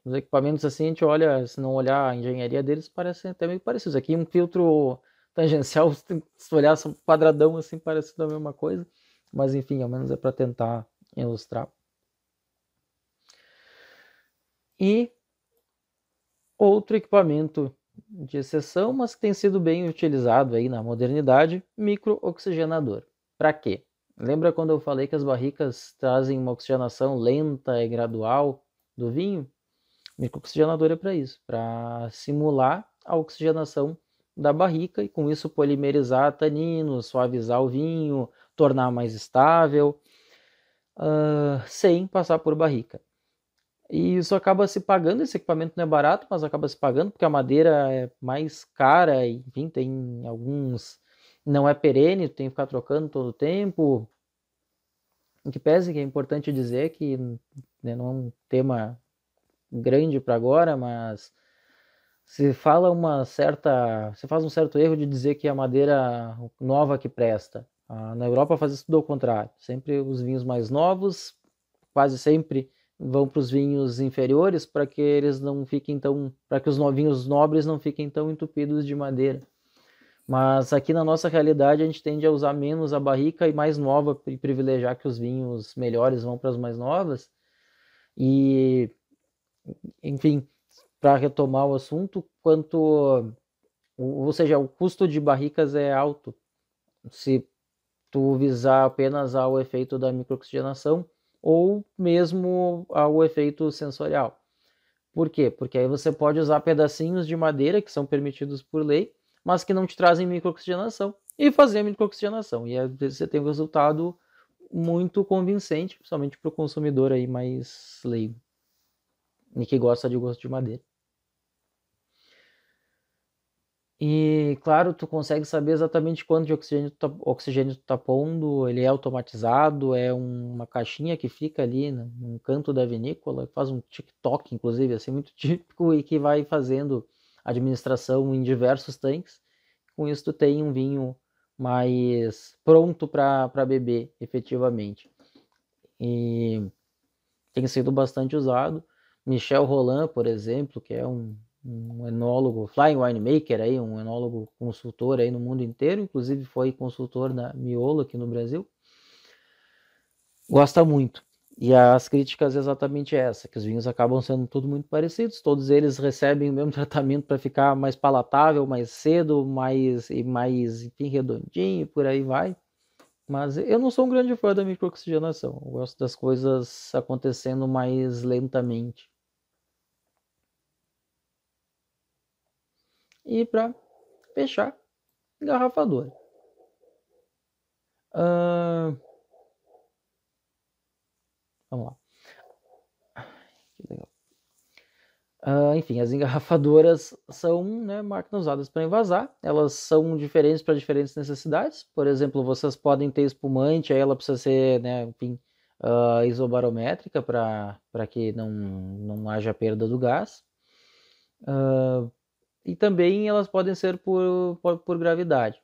Os equipamentos assim, a gente olha, se não olhar a engenharia deles, parecem até meio parecidos. Aqui um filtro tangencial, se olhar são quadradão assim, parece a mesma coisa. Mas enfim, ao menos é para tentar ilustrar. E outro equipamento de exceção, mas que tem sido bem utilizado aí na modernidade, microoxigenador. Para quê? Lembra quando eu falei que as barricas trazem uma oxigenação lenta e gradual do vinho? O microoxigenador é para isso, para simular a oxigenação da barrica e com isso polimerizar taninos, suavizar o vinho, tornar mais estável, uh, sem passar por barrica. E isso acaba se pagando, esse equipamento não é barato, mas acaba se pagando porque a madeira é mais cara, enfim, tem alguns não é perene, tem que ficar trocando todo o tempo. O que pese é que é importante dizer que né, não é um tema grande para agora, mas se fala uma certa, se faz um certo erro de dizer que é a madeira nova que presta. Ah, na Europa faz isso tudo ao contrário. Sempre os vinhos mais novos, quase sempre vão para os vinhos inferiores para que eles não fiquem tão, para que os novinhos nobres não fiquem tão entupidos de madeira. Mas aqui na nossa realidade a gente tende a usar menos a barrica e mais nova e privilegiar que os vinhos melhores vão para as mais novas. E enfim, para retomar o assunto, quanto ou seja, o custo de barricas é alto se tu visar apenas ao efeito da microoxigenação ou mesmo ao efeito sensorial. Por quê? Porque aí você pode usar pedacinhos de madeira que são permitidos por lei mas que não te trazem microoxigenação, e fazer a microoxigenação. E vezes você tem um resultado muito convincente, principalmente para o consumidor aí mais leigo e que gosta de gosto de madeira. E claro, tu consegue saber exatamente quanto de oxigênio tu tá, oxigênio tu tá pondo, ele é automatizado, é uma caixinha que fica ali num no canto da vinícola, faz um TikTok, inclusive, assim, muito típico, e que vai fazendo administração em diversos tanques. Com isso, tu tem um vinho mais pronto para beber, efetivamente. E tem sido bastante usado. Michel Roland, por exemplo, que é um, um enólogo, flying winemaker, aí, um enólogo consultor aí no mundo inteiro, inclusive foi consultor da Miolo aqui no Brasil, gosta muito. E as críticas é exatamente essa, que os vinhos acabam sendo tudo muito parecidos, todos eles recebem o mesmo tratamento para ficar mais palatável, mais cedo, mais e mais enfim, redondinho, por aí vai. Mas eu não sou um grande fã da microoxigenação. Eu gosto das coisas acontecendo mais lentamente. E para fechar, garrafadora. Uh, Vamos lá. Que legal. Uh, enfim, as engarrafadoras são né, máquinas usadas para envasar. Elas são diferentes para diferentes necessidades. Por exemplo, vocês podem ter espumante, aí ela precisa ser, né, enfim, uh, isobarométrica para que não, não haja perda do gás. Uh, e também elas podem ser por, por, por, gravidade,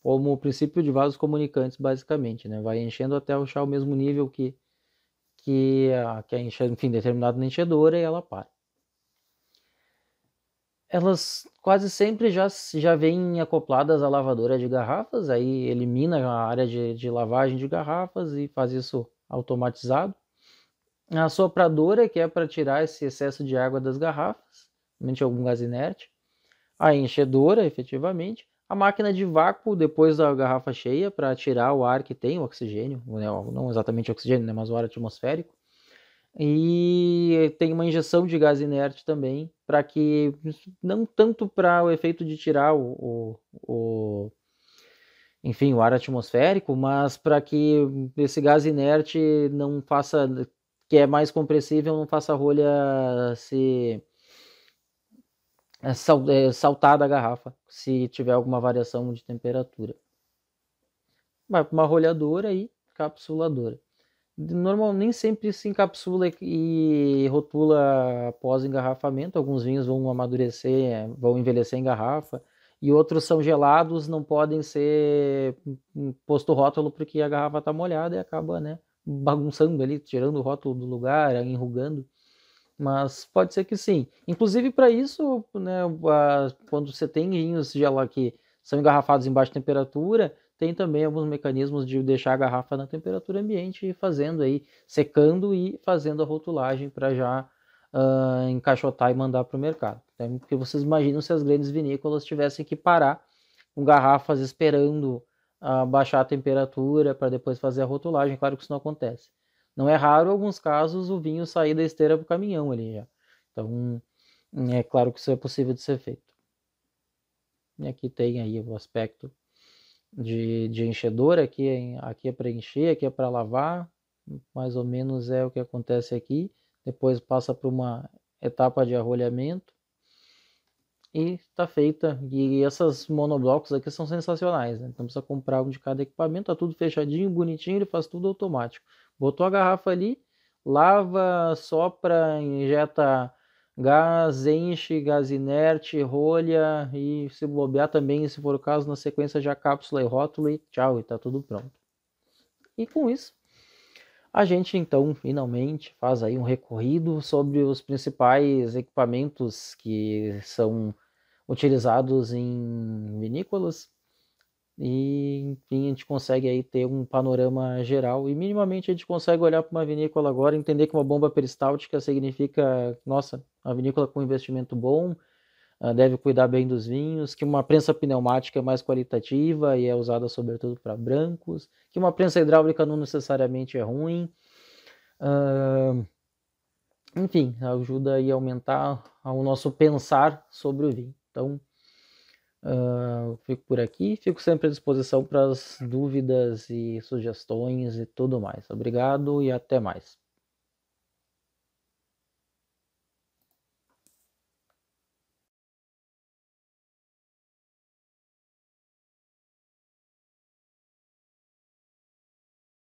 como o princípio de vasos comunicantes, basicamente. Né? Vai enchendo até achar o mesmo nível que que a, ah, que a enche, enfim, determinada na enchedora e ela para. Elas quase sempre já, já vêm acopladas à lavadora de garrafas, aí elimina a área de, de lavagem de garrafas e faz isso automatizado. A sopradora, que é para tirar esse excesso de água das garrafas, principalmente algum gás inerte. A enchedora, efetivamente a máquina de vácuo depois da garrafa cheia para tirar o ar que tem, o oxigênio, né, não exatamente oxigênio, né, mas o ar atmosférico. E tem uma injeção de gás inerte também, para que, não tanto para o efeito de tirar o, o, o, enfim, o ar atmosférico, mas para que esse gás inerte não faça, que é mais compressível, não faça a rolha se é é saltar da garrafa se tiver alguma variação de temperatura. Vai para uma rolhadora e capsuladora. Normal, nem sempre se encapsula e rotula após engarrafamento. Alguns vinhos vão amadurecer, é, vão envelhecer em garrafa, e outros são gelados, não podem ser hum, posto rótulo porque a garrafa está molhada e acaba né, bagunçando ali, tirando o rótulo do lugar, enrugando. Mas pode ser que sim. Inclusive, para isso, né, quando você tem vinhos de lá que são engarrafados em baixa temperatura, tem também alguns mecanismos de deixar a garrafa na temperatura ambiente fazendo aí, secando e fazendo a rotulagem para já uh, encaixotar e mandar para o mercado. Né? Porque vocês imaginam se as grandes vinícolas tivessem que parar com garrafas esperando uh, baixar a temperatura para depois fazer a rotulagem. Claro que isso não acontece. Não é raro, alguns casos, o vinho sair da esteira para o caminhão ali já. Então, é claro que isso é possível de ser feito. E aqui tem aí o aspecto de, de enchedor, aqui, é aqui é para encher, aqui é para lavar, mais ou menos é o que acontece aqui. Depois passa para uma etapa de arrolhamento e está feita. E essas monoblocos aqui são sensacionais, né? então precisa comprar um de cada equipamento, tá tudo fechadinho, bonitinho, ele faz tudo automático. Botou a garrafa ali, lava, sopra, injeta gás, enche, gás inerte, rolha e se bobear também, se for o caso, na sequência já cápsula e rótulo e tchau, e tá tudo pronto. E com isso, a gente então finalmente faz aí um recorrido sobre os principais equipamentos que são utilizados em vinícolas e enfim, a gente consegue aí ter um panorama geral e minimamente a gente consegue olhar para uma vinícola agora, entender que uma bomba peristáltica significa, nossa, uma vinícola com investimento bom, ah, deve cuidar bem dos vinhos, que uma prensa pneumática é mais qualitativa e é usada sobretudo para brancos, que uma prensa hidráulica não necessariamente é ruim. Uh, enfim, ajuda aí a aumentar o nosso pensar sobre o vinho. Então, Uh, fico por aqui, fico sempre à disposição para as dúvidas e sugestões e tudo mais. Obrigado e até mais.